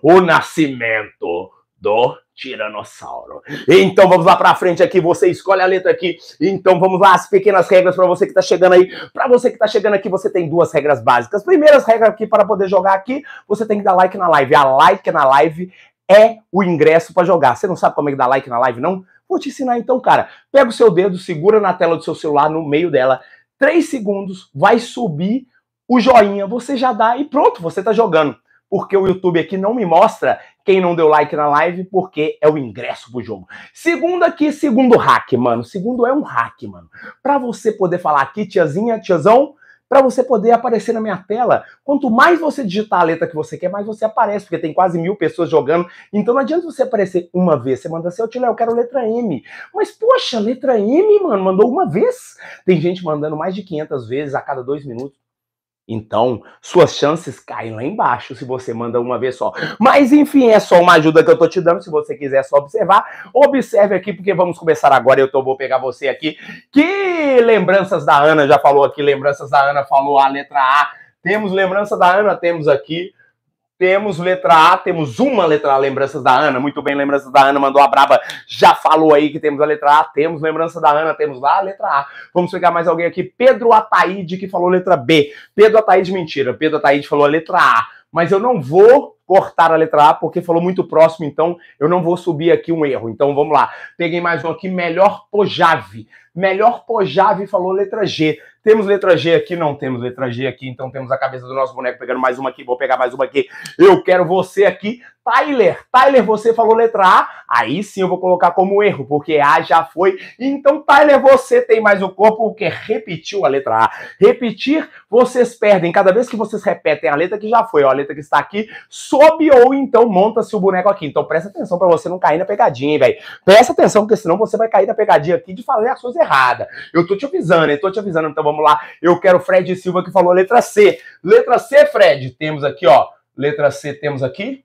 [SPEAKER 1] O nascimento do tiranossauro. Então vamos lá para frente aqui, você escolhe a letra aqui. Então vamos lá, as pequenas regras para você que está chegando aí. Para você que está chegando aqui, você tem duas regras básicas. Primeiras regras aqui para poder jogar aqui, você tem que dar like na live. A like na live é o ingresso para jogar. Você não sabe como é que dá like na live não? Vou te ensinar então, cara. Pega o seu dedo, segura na tela do seu celular, no meio dela, três segundos, vai subir o joinha, você já dá e pronto, você está jogando porque o YouTube aqui não me mostra quem não deu like na live, porque é o ingresso pro jogo. Segundo aqui, segundo hack, mano. Segundo é um hack, mano. Pra você poder falar aqui, tiazinha, tiazão, para você poder aparecer na minha tela. Quanto mais você digitar a letra que você quer, mais você aparece, porque tem quase mil pessoas jogando. Então não adianta você aparecer uma vez. Você manda assim, tio, te eu quero letra M. Mas, poxa, letra M, mano, mandou uma vez. Tem gente mandando mais de 500 vezes a cada dois minutos. Então, suas chances caem lá embaixo se você manda uma vez só. Mas enfim, é só uma ajuda que eu tô te dando. Se você quiser só observar, observe aqui, porque vamos começar agora. Eu tô, vou pegar você aqui. Que lembranças da Ana já falou aqui, lembranças da Ana falou a letra A. Temos lembrança da Ana, temos aqui temos letra A, temos uma letra A, lembranças da Ana. Muito bem, lembranças da Ana, mandou a braba. Já falou aí que temos a letra A, temos lembrança da Ana, temos lá a letra A. Vamos pegar mais alguém aqui. Pedro Ataíde, que falou letra B. Pedro Ataíde, mentira. Pedro Ataíde falou a letra A. Mas eu não vou cortar a letra A, porque falou muito próximo, então eu não vou subir aqui um erro. Então vamos lá. Peguei mais um aqui, melhor Pojave. Melhor Pojave falou letra G. Temos letra G aqui, não temos letra G aqui, então temos a cabeça do nosso boneco pegando mais uma aqui, vou pegar mais uma aqui. Eu quero você aqui. Tyler, Tyler, você falou letra A, aí sim eu vou colocar como erro, porque A já foi. Então, Tyler, você tem mais o um corpo que repetiu a letra A. Repetir, vocês perdem. Cada vez que vocês repetem a letra que já foi, ó, a letra que está aqui, só sobe ou então monta-se o boneco aqui. Então presta atenção para você não cair na pegadinha, velho. Presta atenção, porque senão você vai cair na pegadinha aqui de fazer as coisas erradas. Eu tô te avisando, eu tô te avisando. Então vamos lá. Eu quero Fred Silva que falou letra C. Letra C, Fred. Temos aqui, ó. Letra C temos aqui.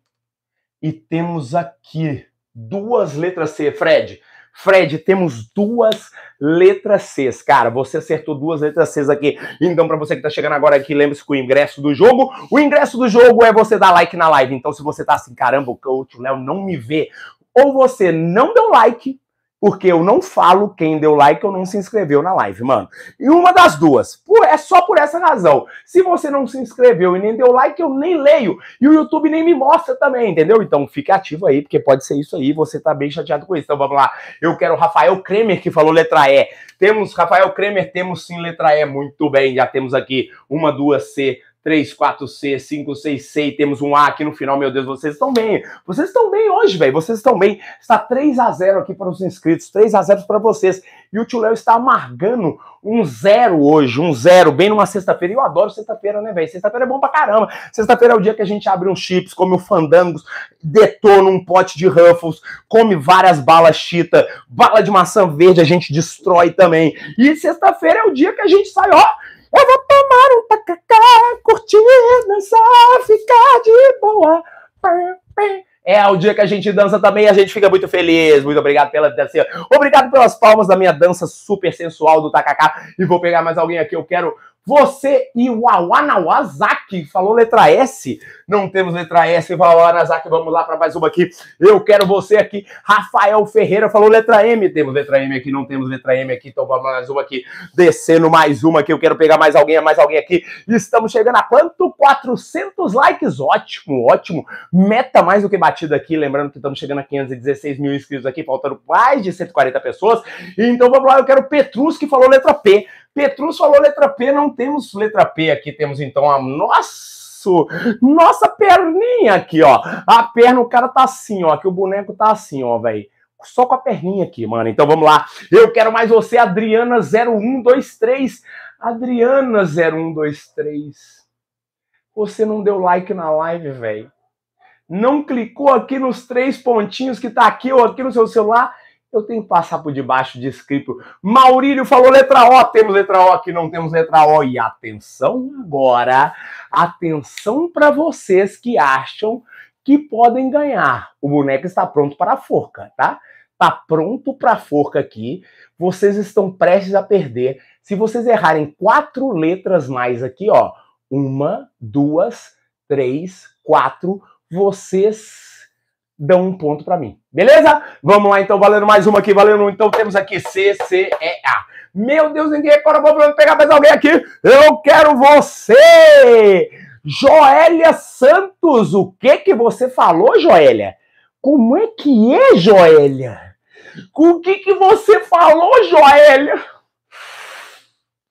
[SPEAKER 1] E temos aqui duas letras C, Fred. Fred, temos duas letras Cs. Cara, você acertou duas letras Cs aqui. Então, para você que tá chegando agora aqui, lembre-se que o ingresso do jogo, o ingresso do jogo é você dar like na live. Então, se você tá assim, caramba, o coach, o Léo não me vê, ou você não deu like, porque eu não falo quem deu like ou não se inscreveu na live, mano. E uma das duas. é só por essa razão. Se você não se inscreveu e nem deu like, eu nem leio. E o YouTube nem me mostra também, entendeu? Então fique ativo aí, porque pode ser isso aí. Você tá bem chateado com isso. Então vamos lá. Eu quero o Rafael Kremer, que falou letra E. Temos Rafael Kremer, temos sim letra E. Muito bem, já temos aqui uma, duas C, 3, 4, C, 5, 6, C, e temos um A aqui no final. Meu Deus, vocês estão bem. Vocês estão bem hoje, velho. Vocês estão bem. Está 3 a 0 aqui para os inscritos, 3 a 0 para vocês. E o tio Léo está amargando um zero hoje, um zero, bem numa sexta-feira. Eu adoro sexta-feira, né, velho? Sexta-feira é bom pra caramba. Sexta-feira é o dia que a gente abre uns chips, come um fandangos, detona um pote de Ruffles, come várias balas chita, bala de maçã verde a gente destrói também. E sexta-feira é o dia que a gente sai, ó, eu vou tomar um tacacá, curtir, dançar, ficar de boa. É o dia que a gente dança também, a gente fica muito feliz. Muito obrigado pela assim, Obrigado pelas palmas da minha dança super sensual do tacacá. E vou pegar mais alguém aqui. Eu quero você e o Awanawazaki falou letra S. Não temos letra S, Awanawazaki. Vamos lá para mais uma aqui. Eu quero você aqui. Rafael Ferreira falou letra M. Temos letra M aqui, não temos letra M aqui. Então vamos mais uma aqui. Descendo mais uma aqui. Eu quero pegar mais alguém, mais alguém aqui. Estamos chegando a quanto? 400 likes. Ótimo, ótimo. Meta mais do que batida aqui. Lembrando que estamos chegando a 516 mil inscritos aqui, faltando mais de 140 pessoas. Então vamos lá. Eu quero Petrus que falou letra P. Petrus falou letra P, não temos letra P aqui, temos então a nossa nossa perninha aqui, ó. A perna, o cara tá assim, ó. Que o boneco tá assim, ó, velho. Só com a perninha aqui, mano. Então vamos lá. Eu quero mais você, Adriana0123. Adriana0123. Você não deu like na live, velho. Não clicou aqui nos três pontinhos que tá aqui ou aqui no seu celular eu tenho que passar por debaixo de escrito. Maurílio falou letra O, temos letra O aqui, não temos letra O. E atenção agora, atenção para vocês que acham que podem ganhar. O boneco está pronto para a forca, tá? Está pronto para a forca aqui. Vocês estão prestes a perder. Se vocês errarem quatro letras mais aqui, ó, uma, duas, três, quatro, vocês dão um ponto para mim. Beleza? Vamos lá então, valendo mais uma aqui, valendo. Então temos aqui C C E A. Meu Deus, ninguém agora vou pegar mais alguém aqui. Eu quero você! Joélia Santos, o que que você falou, Joélia? Como é que é, Joélia? O que que você falou, Joélia?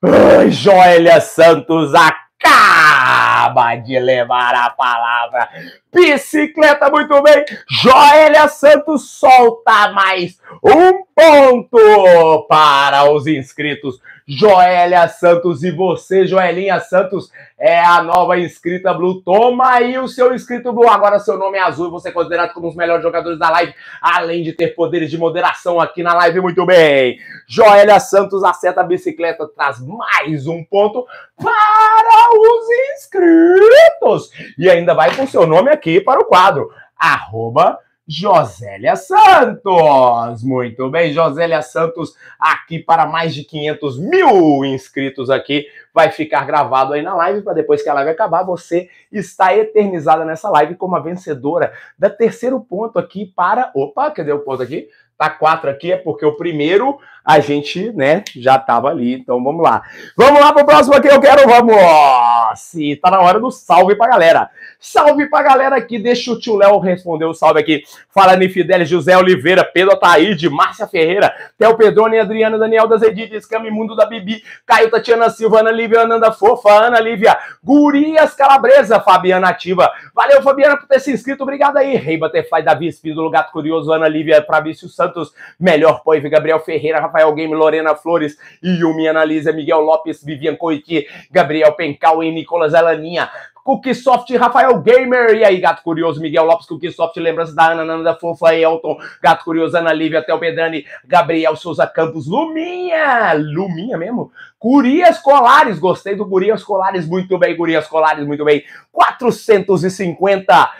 [SPEAKER 1] Ai, Joélia Santos, a acaba de levar a palavra. Bicicleta, muito bem. Joelha Santos solta mais um ponto para os inscritos. Joélia Santos. E você, Joelinha Santos, é a nova inscrita Blue. Toma aí o seu inscrito Blue. Agora seu nome é azul e você é considerado como um dos melhores jogadores da live, além de ter poderes de moderação aqui na live. Muito bem. Joélia Santos acerta a bicicleta, traz mais um ponto para os inscritos. E ainda vai com seu nome aqui para o quadro. Arroba Josélia Santos. Muito bem, Josélia Santos aqui para mais de 500 mil inscritos aqui. Vai ficar gravado aí na live, para depois que a live acabar, você está eternizada nessa live como a vencedora da terceiro ponto aqui para... Opa, cadê o ponto aqui? Tá quatro aqui, é porque o primeiro a gente, né, já tava ali. Então vamos lá. Vamos lá pro próximo aqui, eu quero, vamos! Se tá na hora do salve pra galera. Salve pra galera aqui, deixa o tio Léo responder o um salve aqui. Fala Nifidel, José Oliveira, Pedro Ataíde, Márcia Ferreira, Théo Pedrone, Adriana, Daniel das Edites, Cami Mundo da Bibi, Caio Tatiana Silva, Ana Lívia, Ananda Fofa, Ana Lívia, Gurias Calabresa, Fabiana Ativa. Valeu, Fabiana, por ter se inscrito, obrigado aí. Rei Butterfly, Davi Espírito, Gato Curioso, Ana Lívia, Pravício Santos, Melhor Poive, Gabriel Ferreira, Rafael Rafael Game, Lorena Flores, Yumi Analisa, Miguel Lopes, Vivian Coiti, Gabriel Pencal e Nicolas Alaninha. Kukisoft, Rafael Gamer, e aí, Gato Curioso, Miguel Lopes, Cooksoft, lembrança da Ana, Nanda Fofa, Elton, Gato Curioso, Ana Lívia, Theo Pedrani, Gabriel Souza Campos, Luminha, Luminha mesmo? Gurias Colares, gostei do Gurias Colares, muito bem, Gurias Colares, muito bem, 450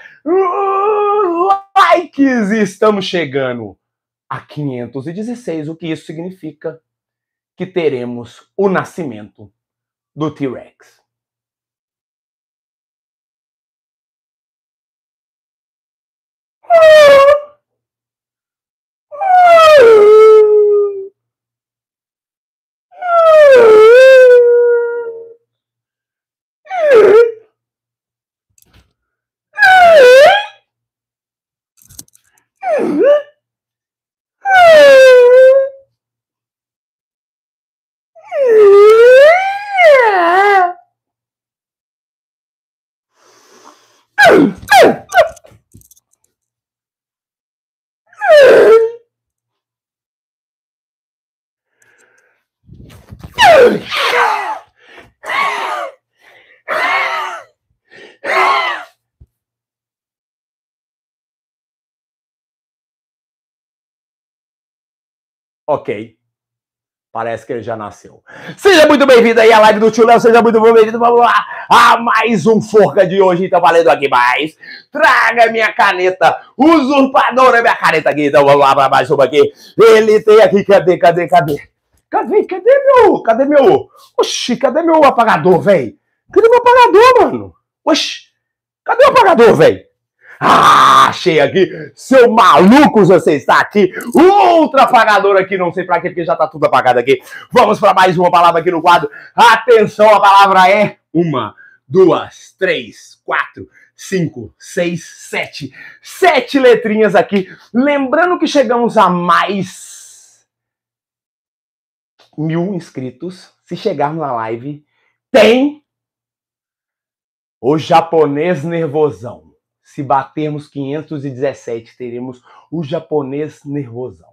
[SPEAKER 1] likes, e estamos chegando a 516, o que isso significa que teremos o nascimento do T-Rex. Mm-hmm. Oh! Ok. Parece que ele já nasceu. Seja muito bem-vindo aí à live do tio Léo, seja muito bem-vindo, vamos lá, a mais um Forca de hoje, então valendo aqui mais. Traga minha caneta, usurpadora minha caneta aqui, então vamos lá para mais uma aqui. Ele tem aqui, cadê, cadê, cadê? Cadê, cadê meu, cadê meu, oxi, cadê meu apagador, velho? Cadê meu apagador, mano? Oxi, cadê o apagador, velho? Ah, achei aqui, seu maluco, você está aqui, ultra apagador aqui, não sei para quê, porque já tá tudo apagado aqui. Vamos para mais uma palavra aqui no quadro. Atenção, a palavra é uma, duas, três, quatro, cinco, seis, sete. Sete letrinhas aqui. Lembrando que chegamos a mais mil inscritos. Se chegarmos na live, tem o japonês nervosão. Se batermos 517, teremos o japonês nervosão.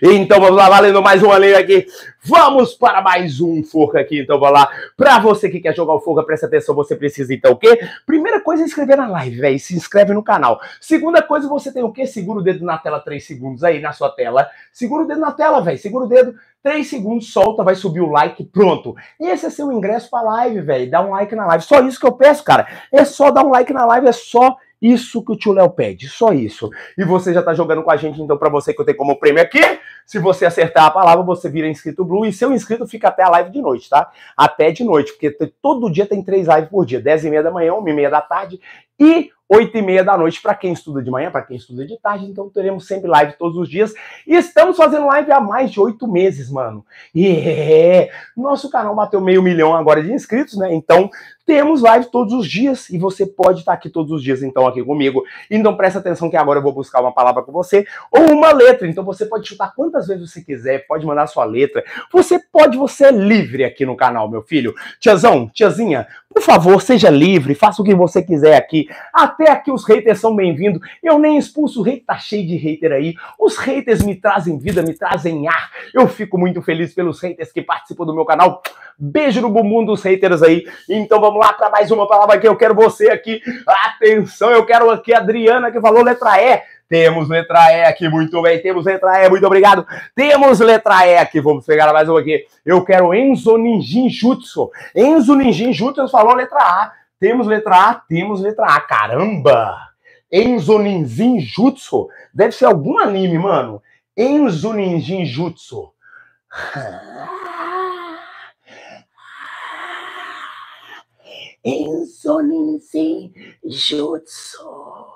[SPEAKER 2] Então vamos lá, valendo mais uma lei
[SPEAKER 1] aqui. Vamos para mais um Forca aqui. Então vamos lá. Para você que quer jogar o Forca, presta atenção, você precisa então o quê? Primeira coisa é inscrever na live, velho. Se inscreve no canal. Segunda coisa, você tem o quê? Segura o dedo na tela 3 segundos aí na sua tela. Segura o dedo na tela, velho. Segura o dedo. três segundos, solta, vai subir o like, pronto. esse é seu ingresso pra live, velho. Dá um like na live. Só isso que eu peço, cara. É só dar um like na live, é só isso que o tio Léo pede, só isso. E você já está jogando com a gente, então, para você que eu tenho como prêmio aqui. Se você acertar a palavra, você vira inscrito Blue. E seu inscrito fica até a live de noite, tá? Até de noite, porque todo dia tem três lives por dia: 10 e meia da manhã, 1 e meia da tarde e 8 e meia da noite para quem estuda de manhã, para quem estuda de tarde. Então teremos sempre live todos os dias. E estamos fazendo live há mais de oito meses, mano. E yeah! É, nosso canal bateu meio milhão agora de inscritos, né? Então temos live todos os dias e você pode estar aqui todos os dias, então, aqui comigo. Então presta atenção que agora eu vou buscar uma palavra com você ou uma letra. Então você pode chutar quantas vezes você quiser, pode mandar sua letra. Você pode, você é livre aqui no canal, meu filho. Tiazão, tiazinha, por favor, seja livre, faça o que você quiser aqui. Até aqui os haters são bem-vindos. Eu nem expulso o hater, tá cheio de hater aí. Os haters me trazem vida, me trazem ar. Eu fico muito feliz pelos haters que participam do meu canal. Beijo no bumbum dos haters aí. Então vamos vamos lá para mais uma palavra que eu quero você aqui. Atenção, eu quero aqui a Adriana que falou letra E. Temos letra E aqui, muito bem. Temos letra E, muito obrigado. Temos letra E aqui, vamos pegar mais uma aqui. Eu quero Enzo Ninjin Jutsu. Enzo Ninjin Jutsu falou letra A. Temos letra A, temos letra A. Caramba! Enzo Ninjin Jutsu. Deve ser algum anime, mano. Enzo Ninjin Jutsu. Enzo Jutsu.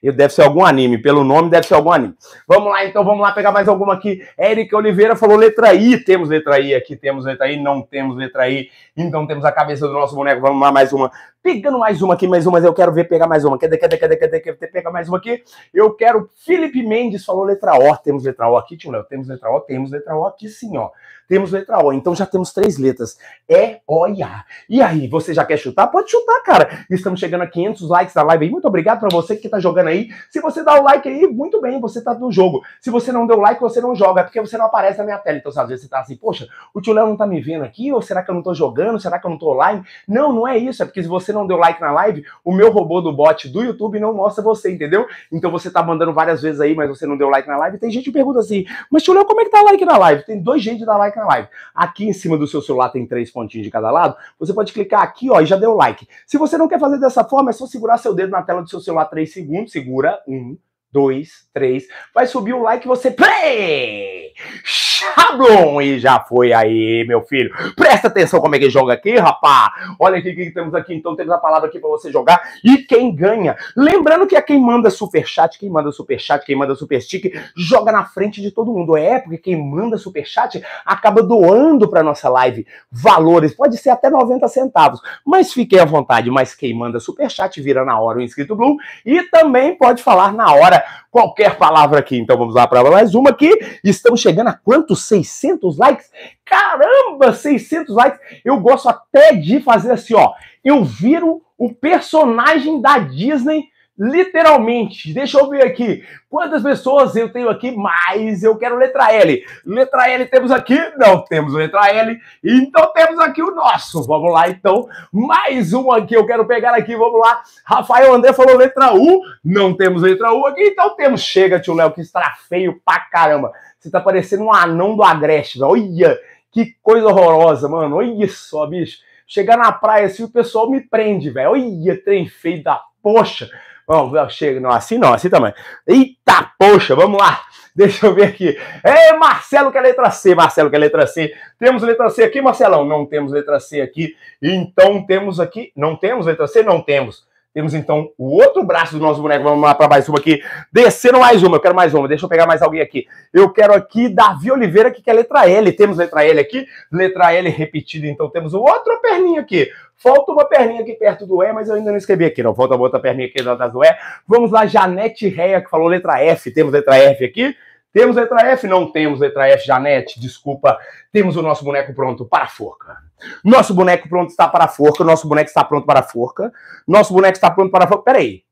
[SPEAKER 1] Eu deve ser algum anime, pelo nome deve ser algum anime. Vamos lá, então, vamos lá pegar mais alguma aqui. Érica Oliveira falou letra I, temos letra I aqui, temos letra I, não temos letra I, então temos a cabeça do nosso boneco. Vamos lá, mais uma. Pegando mais uma aqui, mais uma, eu quero ver pegar mais uma. Cadê, cadê, cadê, cadê, cadê, pega mais uma aqui. Eu quero. Felipe Mendes falou letra O. Temos letra O aqui, tio Léo. Temos letra O, temos letra O aqui sim, ó. Temos letra O. Então já temos três letras. É, e, O e A. E aí, você já quer chutar? Pode chutar, cara. Estamos chegando a 500 likes da live aí. Muito obrigado para você que tá jogando aí. Se você dá o like aí, muito bem, você tá no jogo. Se você não deu like, você não joga, é porque você não aparece na minha tela. Então, às vezes você tá assim, poxa, o tio Léo não tá me vendo aqui? Ou será que eu não tô jogando? Será que eu não tô online? Não, não é isso. É porque se você você não deu like na live, o meu robô do bot do YouTube não mostra você, entendeu? Então você tá mandando várias vezes aí, mas você não deu like na live. Tem gente que pergunta assim, mas Tio Léo, como é que tá like na live? Tem dois jeitos de dar like na live. Aqui em cima do seu celular tem três pontinhos de cada lado. Você pode clicar aqui, ó, e já deu like. Se você não quer fazer dessa forma, é só segurar seu dedo na tela do seu celular três segundos, segura um dois, três. Vai subir o like você. pre! Chablon E já foi aí, meu filho. Presta atenção como é que joga aqui, rapá. Olha aqui o que temos aqui. Então temos a palavra aqui para você jogar. E quem ganha? Lembrando que é quem manda super chat, quem manda super chat, quem manda super stick, joga na frente de todo mundo. É, porque quem manda super chat acaba doando para nossa live valores. Pode ser até 90 centavos. Mas fiquem à vontade. Mas quem manda super chat vira na hora o inscrito Blue. E também pode falar na hora qualquer, palavra aqui. Então vamos lá para mais uma aqui. Estamos chegando a quantos? 600 likes? Caramba, 600 likes! Eu gosto até de fazer assim, ó. Eu viro o personagem da Disney Literalmente, deixa eu ver aqui. Quantas pessoas eu tenho aqui? Mais eu quero letra L. Letra L temos aqui? Não temos letra L. Então temos aqui o nosso. Vamos lá, então. Mais um aqui eu quero pegar aqui. Vamos lá. Rafael André falou letra U. Não temos letra U aqui. Então temos. Chega, tio Léo, que estará feio pra caramba. Você tá parecendo um anão do Agreste, velho. Olha, que coisa horrorosa, mano. Olha só, bicho. Chegar na praia assim, o pessoal me prende, velho. Olha, trem feio da poxa. Vamos, chega, não, assim não, assim também. Eita, poxa, vamos lá. Deixa eu ver aqui. É, Marcelo que é letra C, Marcelo que é letra C. Temos letra C aqui, Marcelão? Não temos letra C aqui. Então temos aqui, não temos letra C? Não temos. Temos então o outro braço do nosso boneco. Vamos lá para mais uma aqui. Descendo mais uma, eu quero mais uma. Deixa eu pegar mais alguém aqui. Eu quero aqui Davi Oliveira, que quer letra L. Temos letra L aqui, letra L repetida. Então temos o outro perninho aqui. Falta uma perninha aqui perto do E, mas eu ainda não escrevi aqui, não. Falta uma outra perninha aqui atrás do E. Vamos lá, Janete Reia, que falou letra F. Temos letra F aqui. Temos letra F? Não temos letra F, Janete, desculpa. Temos o nosso boneco pronto para a forca. Nosso boneco pronto está para a forca, nosso boneco está pronto para a forca. Nosso boneco está pronto para a forca. Peraí.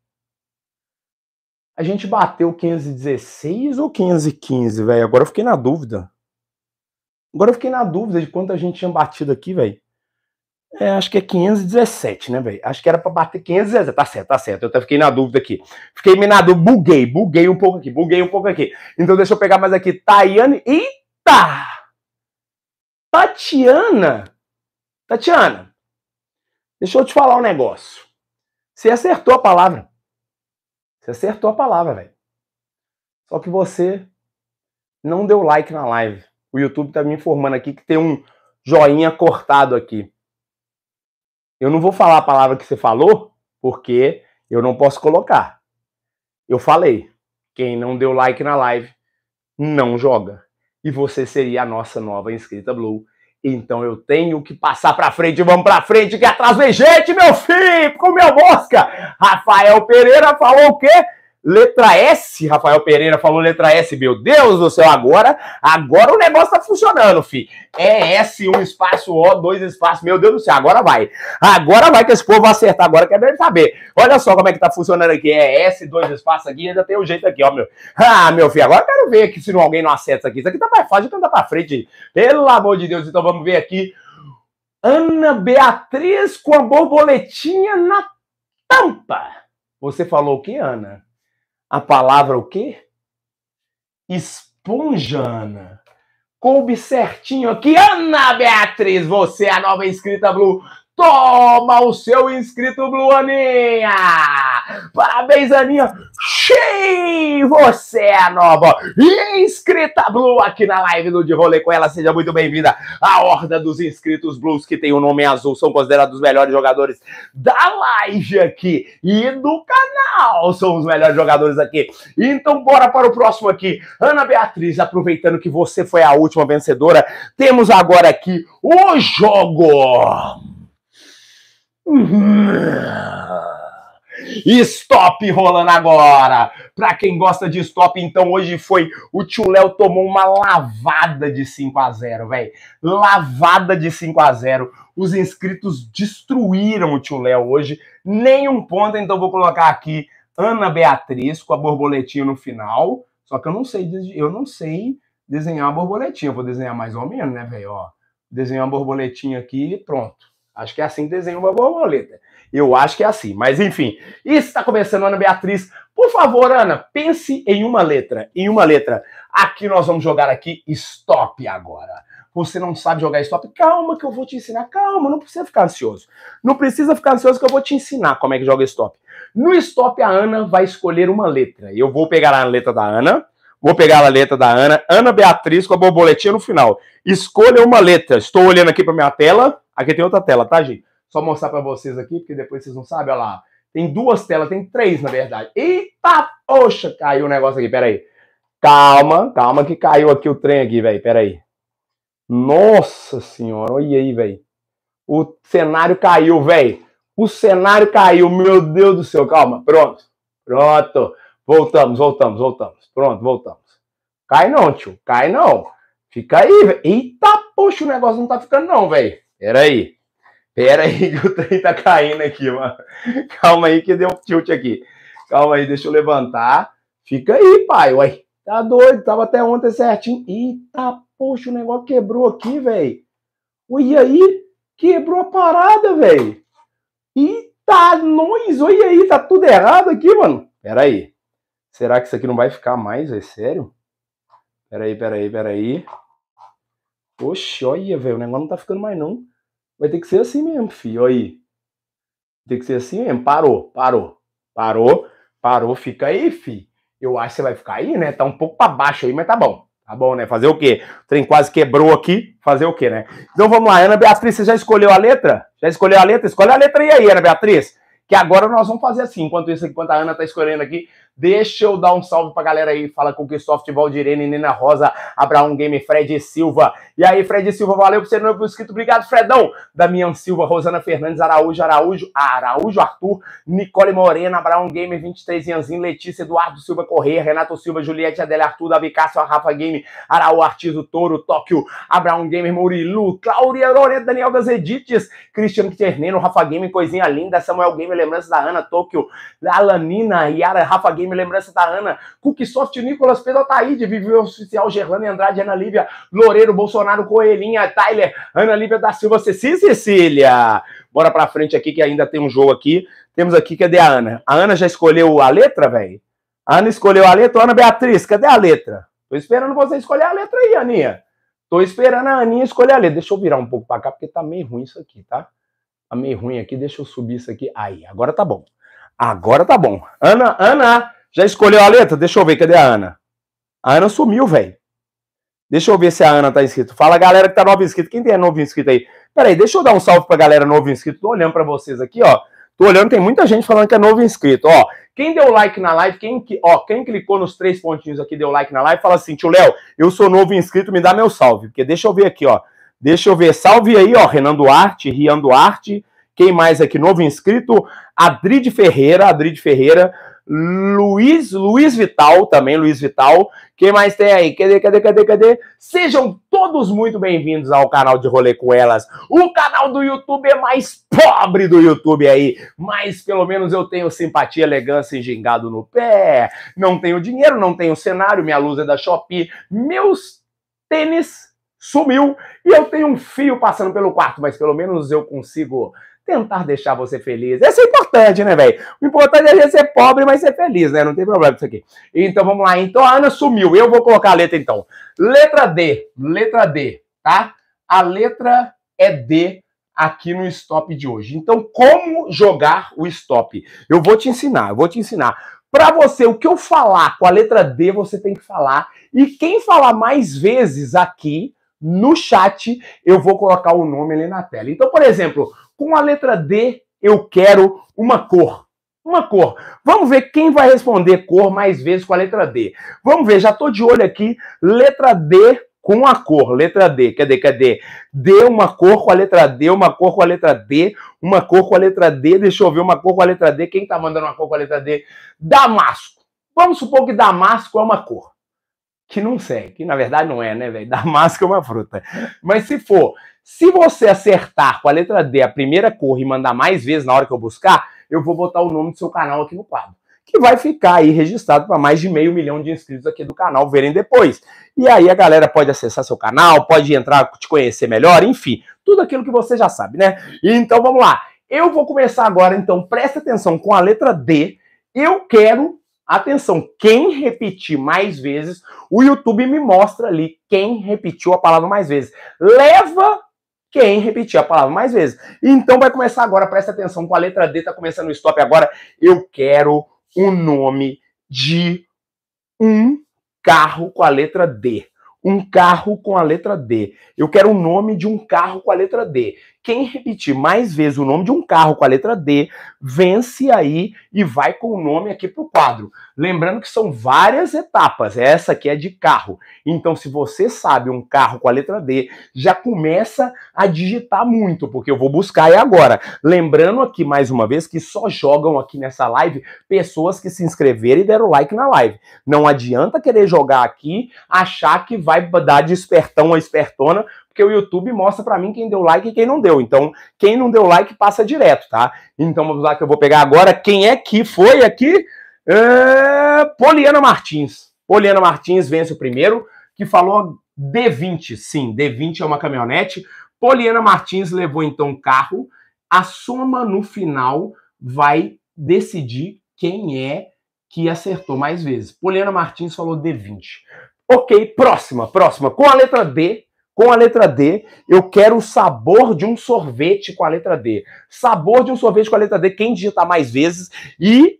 [SPEAKER 1] A gente bateu 1516 ou 1515, velho? Agora eu fiquei na dúvida. Agora eu fiquei na dúvida de quanto a gente tinha batido aqui, velho. É, acho que é 517, né, velho? Acho que era para bater 517. Tá certo, tá certo. Eu até fiquei na dúvida aqui. Fiquei me na dúvida. Buguei, buguei um pouco aqui, buguei um pouco aqui. Então deixa eu pegar mais aqui. Tayane. Eita! Tatiana. Tatiana, deixa eu te falar um negócio. Você acertou a palavra. Você acertou a palavra, velho. Só que você não deu like na live. O YouTube tá me informando aqui que tem um joinha cortado aqui. Eu não vou falar a palavra que você falou, porque eu não posso colocar. Eu falei. Quem não deu like na live não joga. E você seria a nossa nova inscrita Blue. Então eu tenho que passar para frente, vamos para frente, que atrás vem gente, meu filho, com meu mosca. Rafael Pereira falou o quê? Letra S, Rafael Pereira falou letra S, meu Deus do céu, agora, agora o negócio tá funcionando, fi. É S, um espaço, O, dois espaços, meu Deus do céu, agora vai. Agora vai que esse povo vai acertar, agora quer é bem saber. Olha só como é que tá funcionando aqui, é S, dois espaços aqui, ainda tem um jeito aqui, ó, meu. Ah, meu filho, agora quero ver aqui se não, alguém não acerta isso aqui. Isso aqui tá mais fácil de andar pra frente, pelo amor de Deus. Então vamos ver aqui. Ana Beatriz com a borboletinha na tampa. Você falou o que, Ana? a palavra o quê? Esponja, Ana. Coube certinho aqui. Ana Beatriz, você é a nova inscrita Blue Toma o seu inscrito, Blue Aninha! Parabéns, Aninha! Xiii, você é nova inscrita Blue aqui na live do De Rolê com ela. Seja muito bem-vinda à Horda dos Inscritos Blues, que tem o um nome azul. São considerados os melhores jogadores da live aqui e do canal. São os melhores jogadores aqui. Então, bora para o próximo aqui. Ana Beatriz, aproveitando que você foi a última vencedora, temos agora aqui o jogo Uhum. Stop rolando agora! Pra quem gosta de stop, então hoje foi. O tio Léo tomou uma lavada de 5 a 0 velho. Lavada de 5 a 0 Os inscritos destruíram o tio Léo hoje. Nenhum ponto, então vou colocar aqui Ana Beatriz com a borboletinha no final. Só que eu não sei, eu não sei desenhar a borboletinha. vou desenhar mais ou menos, né, velho? Desenhar a borboletinha aqui e pronto. Acho que é assim que desenha uma borboleta. Eu acho que é assim, mas enfim. Isso está começando, Ana Beatriz. Por favor, Ana, pense em uma letra, em uma letra. Aqui nós vamos jogar aqui stop agora. Você não sabe jogar stop? Calma que eu vou te ensinar. Calma, não precisa ficar ansioso. Não precisa ficar ansioso que eu vou te ensinar como é que joga stop. No stop a Ana vai escolher uma letra. Eu vou pegar a letra da Ana, Vou pegar a letra da Ana. Ana Beatriz com a borboletinha no final. Escolha uma letra. Estou olhando aqui para minha tela. Aqui tem outra tela, tá, gente? Só mostrar para vocês aqui, porque depois vocês não sabem, olha lá. Tem duas telas, tem três, na verdade. Eita, poxa, caiu o um negócio aqui, peraí. Calma, calma que caiu aqui o trem aqui, velho, peraí. Nossa senhora, olha aí, velho. O cenário caiu, velho. O cenário caiu, meu Deus do céu, calma, pronto. Pronto, voltamos, voltamos, voltamos. Pronto, voltamos. Cai não, tio, cai não. Fica aí, velho. Eita, poxa, o negócio não tá ficando não, velho. Pera aí. Pera aí que o trem tá caindo aqui, mano. Calma aí que deu um tilt aqui. Calma aí, deixa eu levantar. Fica aí, pai. Uai, tá doido. Tava até ontem certinho. Eita, poxa, o negócio quebrou aqui, velho. Oi, aí? Quebrou a parada, velho. Eita, nós. Oi, aí? Tá tudo errado aqui, mano. Pera aí. Será que isso aqui não vai ficar mais, é sério? Pera aí, pera aí, pera aí. Oxe, olha, velho, o negócio não tá ficando mais, não vai ter que ser assim mesmo, filho. Aí. Tem que ser assim mesmo. Parou, parou, parou, parou, fica aí, filho. Eu acho que você vai ficar aí, né? Tá um pouco para baixo aí, mas tá bom. Tá bom, né? Fazer o quê? O trem quase quebrou aqui. Fazer o quê, né? Então vamos lá, Ana Beatriz, você já escolheu a letra? Já escolheu a letra? Escolhe a letra e aí, Ana Beatriz. Que agora nós vamos fazer assim. Enquanto isso, enquanto a Ana tá escolhendo aqui, Deixa eu dar um salve pra galera aí. Fala com o Cristóvão Valdirene, Nina Rosa, Abraão Game, Fred Silva. E aí, Fred Silva, valeu por ser novo inscrito. Obrigado, Fredão. Damião Silva, Rosana Fernandes, Araújo, Araújo, Araújo Arthur, Nicole Morena, Abraão Game, 23 Ianzinho, Letícia, Eduardo Silva Correia, Renato Silva, Juliette Adélia Arthur, Davi Cássio, Rafa Game, Araú Artizo, Toro, Tóquio, Abraão Gamer, Murilo Claudia Loreto, Daniel das Edites, Cristiano Terneno, Rafa Game, Coisinha Linda, Samuel Game, Lembrança da Ana, Tóquio, Alanina, Yara, Rafa Game, Lima, lembrança da Ana, Cooksoft, Nicolas, Pedro Ataíde, Viveu Oficial, Gerlane Andrade, Ana Lívia, Loureiro, Bolsonaro, Coelhinha, Tyler, Ana Lívia da Silva, Ceci, Cecília. Bora pra frente aqui que ainda tem um jogo aqui. Temos aqui, cadê a Ana? A Ana já escolheu a letra, velho? Ana escolheu a letra. Ana Beatriz, cadê a letra? Tô esperando você escolher a letra aí, Aninha. Tô esperando a Aninha escolher a letra. Deixa eu virar um pouco pra cá, porque tá meio ruim isso aqui, tá? Tá meio ruim aqui, deixa eu subir isso aqui. Aí, agora tá bom. Agora tá bom. Ana, Ana, já escolheu a letra? Deixa eu ver, cadê a Ana? A Ana sumiu, velho. Deixa eu ver se a Ana tá inscrito. Fala, galera que tá novo inscrito. Quem tem novo inscrito aí? Peraí, deixa eu dar um salve pra galera novo inscrito. Tô olhando pra vocês aqui, ó. Tô olhando, tem muita gente falando que é novo inscrito, ó. Quem deu like na live, quem, ó, quem clicou nos três pontinhos aqui, deu like na live, fala assim, tio Léo, eu sou novo inscrito, me dá meu salve. Porque deixa eu ver aqui, ó. Deixa eu ver. Salve aí, ó. Renan Duarte, Rian Duarte. Quem mais aqui? Novo inscrito? Adride Ferreira, Adride Ferreira. Luiz, Luiz Vital também, Luiz Vital. Quem mais tem aí? Cadê, cadê, cadê, cadê? Sejam todos muito bem-vindos ao canal de Rolê com Elas. O canal do YouTube é mais pobre do YouTube aí, mas pelo menos eu tenho simpatia, elegância e gingado no pé. Não tenho dinheiro, não tenho cenário, minha luz é da Shopee, meus tênis sumiu e eu tenho um fio passando pelo quarto, mas pelo menos eu consigo tentar deixar você feliz. Isso é importante, né, velho? O importante é ser pobre, mas ser feliz, né? Não tem problema isso aqui. Então vamos lá. Então a Ana sumiu. Eu vou colocar a letra então. Letra D, letra D, tá? A letra é D aqui no stop de hoje. Então, como jogar o stop? Eu vou te ensinar, eu vou te ensinar. Para você, o que eu falar com a letra D, você tem que falar. E quem falar mais vezes aqui no chat, eu vou colocar o nome ali na tela. Então, por exemplo, com a letra D, eu quero uma cor. Uma cor. Vamos ver quem vai responder cor mais vezes com a letra D. Vamos ver, já estou de olho aqui. Letra D com a cor, letra D. Cadê, cadê? D, uma cor com a letra D, uma cor com a letra D, uma cor com a letra D. Deixa eu ver, uma cor com a letra D. Quem está mandando uma cor com a letra D? Damasco. Vamos supor que Damasco é uma cor que não sei, que na verdade não é, né, velho? Damasco é uma fruta. Mas se for, se você acertar com a letra D a primeira cor e mandar mais vezes na hora que eu buscar, eu vou botar o nome do seu canal aqui no quadro. Que vai ficar aí registrado para mais de meio milhão de inscritos aqui do canal verem depois. E aí a galera pode acessar seu canal, pode entrar, te conhecer melhor, enfim, tudo aquilo que você já sabe, né? Então vamos lá. Eu vou começar agora, então presta atenção com a letra D. Eu quero Atenção, quem repetir mais vezes, o YouTube me mostra ali quem repetiu a palavra mais vezes. Leva quem repetir a palavra mais vezes. Então vai começar agora, presta atenção com a letra D, tá começando o stop agora. Eu quero o nome de um carro com a letra D. Um carro com a letra D. Eu quero o nome de um carro com a letra D. Quem repetir mais vezes o nome de um carro com a letra D, vence aí e vai com o nome aqui para o quadro. Lembrando que são várias etapas, essa aqui é de carro. Então, se você sabe um carro com a letra D, já começa a digitar muito, porque eu vou buscar aí agora. Lembrando aqui mais uma vez que só jogam aqui nessa live pessoas que se inscreveram e deram like na live. Não adianta querer jogar aqui, achar que vai dar despertão ou espertona, porque o YouTube mostra para mim quem deu like e quem não deu. Então, quem não deu like passa direto, tá? Então, vamos lá que eu vou pegar agora. Quem é que foi aqui? É... Poliana Martins. Poliana Martins vence o primeiro, que falou D20. Sim, D20 é uma caminhonete. Poliana Martins levou então um carro. A soma no final vai decidir quem é que acertou mais vezes. Poliana Martins falou D20. Ok, próxima, próxima. Com a letra D, com a letra D. Eu quero o sabor de um sorvete com a letra D. Sabor de um sorvete com a letra D, quem digitar mais vezes. E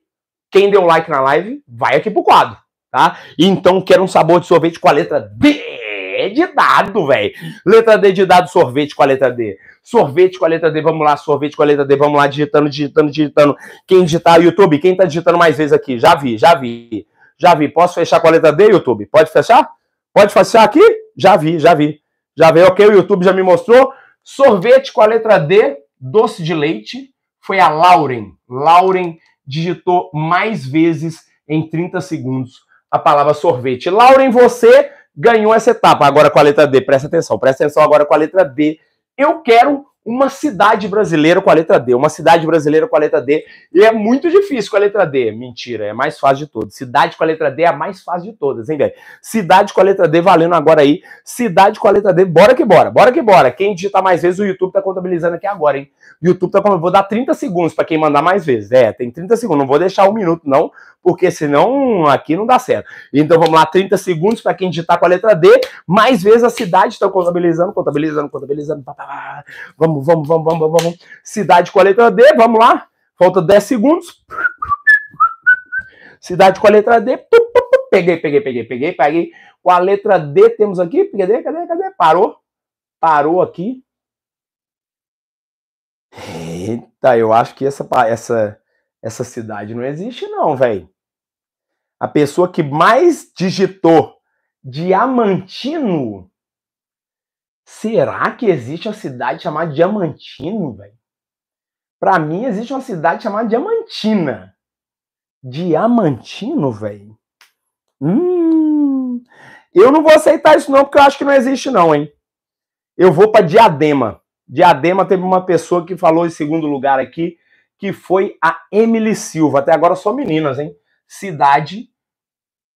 [SPEAKER 1] quem deu like na live, vai aqui pro quadro, tá? Então, quero um sabor de sorvete com a letra D de dado, velho. Letra D de dado, sorvete com a letra D. Sorvete com a letra D, vamos lá, sorvete com a letra D, vamos lá, digitando, digitando, digitando. Quem digitar, YouTube, quem tá digitando mais vezes aqui? Já vi, já vi, já vi. Posso fechar com a letra D, YouTube? Pode fechar? Pode fechar aqui? Já vi, já vi. Já veio, ok, o YouTube já me mostrou. Sorvete com a letra D, doce de leite, foi a Lauren. Lauren digitou mais vezes em 30 segundos a palavra sorvete. Lauren, você ganhou essa etapa. Agora com a letra D, presta atenção, presta atenção agora com a letra D. Eu quero uma cidade brasileira com a letra D, uma cidade brasileira com a letra D, e é muito difícil com a letra D. Mentira, é a mais fácil de todas. Cidade com a letra D é a mais fácil de todas, hein, velho? Cidade com a letra D valendo agora aí. Cidade com a letra D, bora que bora, bora que bora. Quem digitar mais vezes, o YouTube tá contabilizando aqui agora, hein? YouTube tá contabilizando. Vou dar 30 segundos para quem mandar mais vezes. É, tem 30 segundos, não vou deixar um minuto, não, porque senão aqui não dá certo. Então vamos lá, 30 segundos para quem digitar com a letra D, mais vezes a cidade está contabilizando, contabilizando, contabilizando. Pá, pá, pá. Vamos, vamos, vamos, vamos, vamos. Cidade com a letra D, vamos lá. Falta 10 segundos. Cidade com a letra D. Peguei, peguei, peguei, peguei, peguei. Com a letra D temos aqui. Cadê, cadê, cadê? Parou. Parou aqui. Eita, eu acho que essa, essa, essa cidade não existe, não, velho. A pessoa que mais digitou Diamantino. Será que existe uma cidade chamada Diamantino, velho? Pra mim, existe uma cidade chamada Diamantina. Diamantino, velho? Hum. Eu não vou aceitar isso, não, porque eu acho que não existe, não, hein? Eu vou para Diadema. Diadema teve uma pessoa que falou em segundo lugar aqui que foi a Emily Silva. Até agora só meninas, hein? Cidade,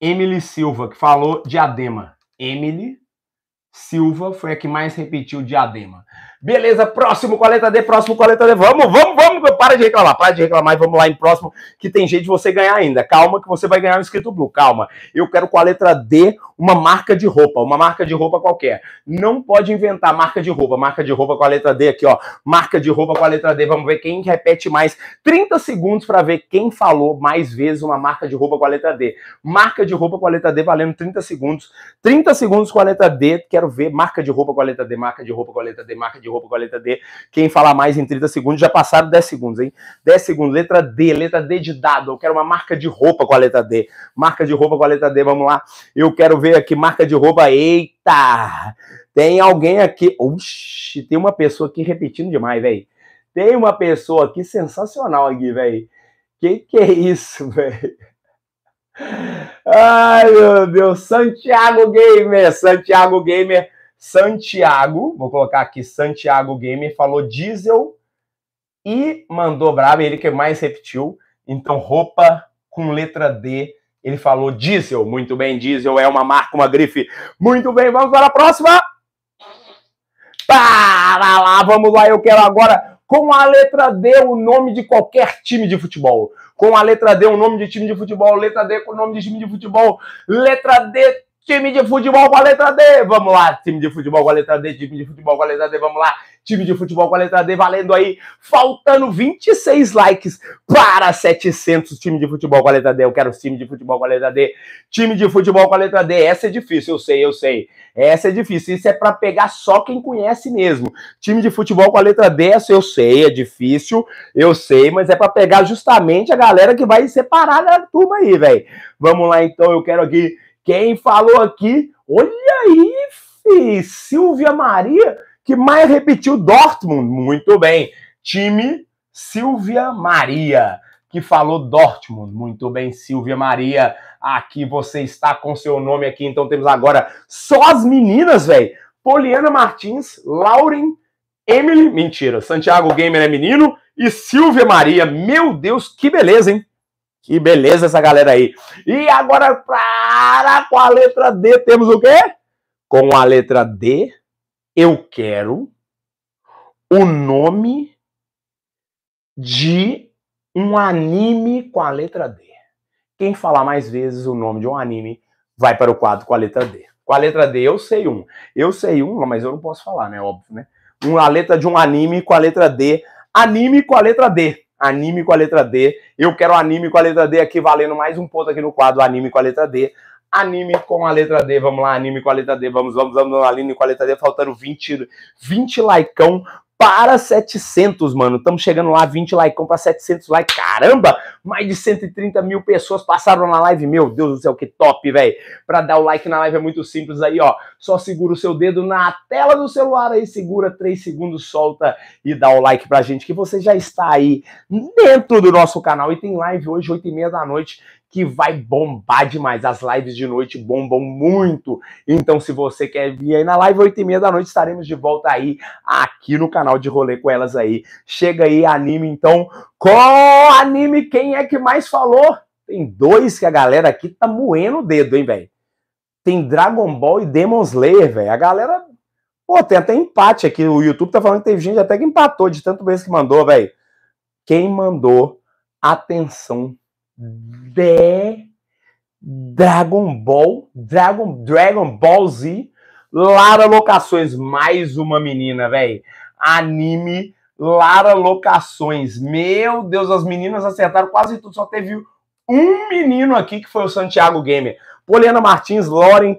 [SPEAKER 1] Emily Silva, que falou diadema. Emily Silva foi a que mais repetiu diadema. Beleza, próximo coleta D, próximo coleta D. Vamos, vamos, vamos. Para de reclamar, para de reclamar e vamos lá em próximo, que tem jeito de você ganhar ainda. Calma, que você vai ganhar o um Blue. Calma. Eu quero com a letra D uma marca de roupa, uma marca de roupa qualquer. Não pode inventar marca de roupa, marca de roupa com a letra D aqui, ó. Marca de roupa com a letra D. Vamos ver quem repete mais. 30 segundos para ver quem falou mais vezes uma marca de roupa com a letra D. Marca de roupa com a letra D valendo 30 segundos. 30 segundos com a letra D. Quero ver marca de roupa com a letra D, marca de roupa com a letra D, marca de roupa com a letra D. Quem falar mais em 30 segundos já passaram 10 segundos, hein? 10 segundos, letra D, letra D de dado. Eu quero uma marca de roupa com a letra D. Marca de roupa com a letra D, vamos lá. Eu quero ver aqui, marca de roupa. Eita! Tem alguém aqui. Oxi, tem uma pessoa aqui repetindo demais, velho. Tem uma pessoa aqui sensacional aqui, velho. Que que é isso, velho? Ai, meu Deus. Santiago Gamer, Santiago Gamer, Santiago, vou colocar aqui Santiago Gamer, falou diesel e mandou bravo ele que mais repetiu. Então, roupa com letra D ele falou diesel, muito bem, diesel é uma marca, uma grife. Muito bem, vamos para a próxima. Para lá, vamos lá, eu quero agora com a letra D o nome de qualquer time de futebol. Com a letra D o nome de time de futebol, letra D com o nome de time de futebol, letra D Time de futebol com a letra D, vamos lá. Time de futebol com a letra D, time de futebol com a letra D, vamos lá. Time de futebol com a letra D valendo aí, faltando 26 likes para 700. Time de futebol com a letra D, eu quero time de futebol com a letra D. Time de futebol com a letra D, essa é difícil, eu sei, eu sei. Essa é difícil, isso é para pegar só quem conhece mesmo. Time de futebol com a letra D, essa eu sei, é difícil, eu sei, mas é para pegar justamente a galera que vai separar da turma aí, velho. Vamos lá então, eu quero aqui quem falou aqui? Olha aí, fi, Silvia Maria, que mais repetiu Dortmund. Muito bem. Time Silvia Maria, que falou Dortmund. Muito bem, Silvia Maria. Aqui você está com seu nome aqui. Então temos agora só as meninas, velho. Poliana Martins, Lauren, Emily, mentira, Santiago Gamer é menino e Silvia Maria. Meu Deus, que beleza, hein? Que beleza essa galera aí. E agora, para com a letra D, temos o quê? Com a letra D, eu quero o nome de um anime com a letra D. Quem falar mais vezes o nome de um anime vai para o quadro com a letra D. Com a letra D eu sei um. Eu sei um, mas eu não posso falar, né? Óbvio, né? Uma letra de um anime com a letra D. Anime com a letra D anime com a letra D. Eu quero anime com a letra D aqui, valendo mais um ponto aqui no quadro, anime com a letra D. Anime com a letra D, vamos lá, anime com a letra D, vamos, vamos, vamos, anime com a letra D, faltando 20, 20 laicão para 700, mano. Estamos chegando lá, 20 like, para 700 like. Caramba, mais de 130 mil pessoas passaram na live. Meu Deus do céu, que top, velho. Para dar o like na live é muito simples aí, ó. Só segura o seu dedo na tela do celular aí, segura 3 segundos, solta e dá o like a gente, que você já está aí dentro do nosso canal. E tem live hoje, 8 e meia da noite, que vai bombar demais. As lives de noite bombam muito. Então, se você quer vir aí na live, 8 e meia da noite, estaremos de volta aí, aqui no canal de Rolê com Elas aí. Chega aí, anime, então. Com anime, quem é que mais falou? Tem dois que a galera aqui tá moendo o dedo, hein, velho? Tem Dragon Ball e Demon Slayer, velho. A galera. Pô, tem até empate aqui. O YouTube tá falando que teve gente até que empatou de tanto vez que mandou, velho. Quem mandou, atenção de Dragon Ball, Dragon, Dragon Ball Z, Lara Locações, mais uma menina, velho. Anime Lara Locações. Meu Deus, as meninas acertaram quase tudo, só teve um menino aqui que foi o Santiago Gamer. Poliana Martins, Loren,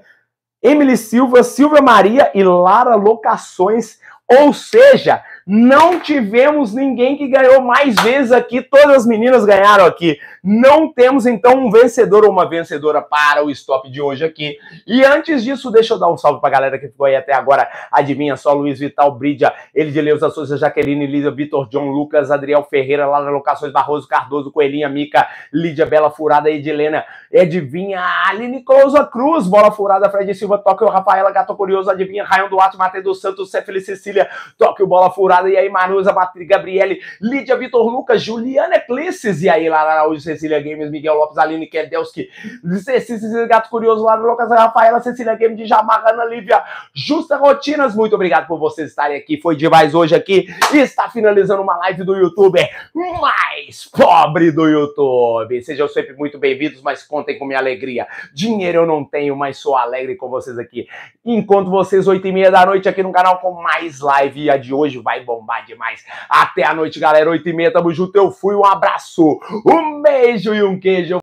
[SPEAKER 1] Emily Silva, Silvia Maria e Lara Locações. Ou seja, não tivemos ninguém que ganhou mais vezes aqui. Todas as meninas ganharam aqui. Não temos então um vencedor ou uma vencedora para o stop de hoje aqui. E antes disso, deixa eu dar um salve para a galera que ficou aí até agora. Adivinha só, Luiz Vital, Brídia, Elidileuza Souza, Jaqueline, Lídia, Vitor, John, Lucas, Adriel Ferreira, Lara Locações, Barroso, Cardoso, Coelhinha, Mica, Lídia, Bela Furada, Edilena, Edivinha, Aline Cousa Cruz, Bola Furada, Fred Silva, Tóquio, Rafaela, Gato Curioso, Adivinha, Rayon Duarte, Matheus do Santos, Céfile, Cecília, Tóquio, Bola Furada, e aí Manuza, Gabriele, Lídia, Vitor Lucas, Juliana Eclisses, e aí Lara Araújo, Cecília Games, Miguel Lopes, Aline Kedelski, Cecília Gato Curioso, lá Lucas Rafaela, Cecília Games, de Jamarra, Lívia, Justa Rotinas, muito obrigado por vocês estarem aqui, foi demais hoje aqui, está finalizando uma live do YouTube mais pobre do YouTube. Sejam sempre muito bem-vindos, mas contem com minha alegria. Dinheiro eu não tenho, mas sou alegre com vocês aqui. Encontro vocês oito e meia da noite aqui no canal com mais live e a de hoje vai bombar demais. Até a noite, galera, oito e meia, tamo junto, eu fui, um abraço, um beijo! beijo e um queijo.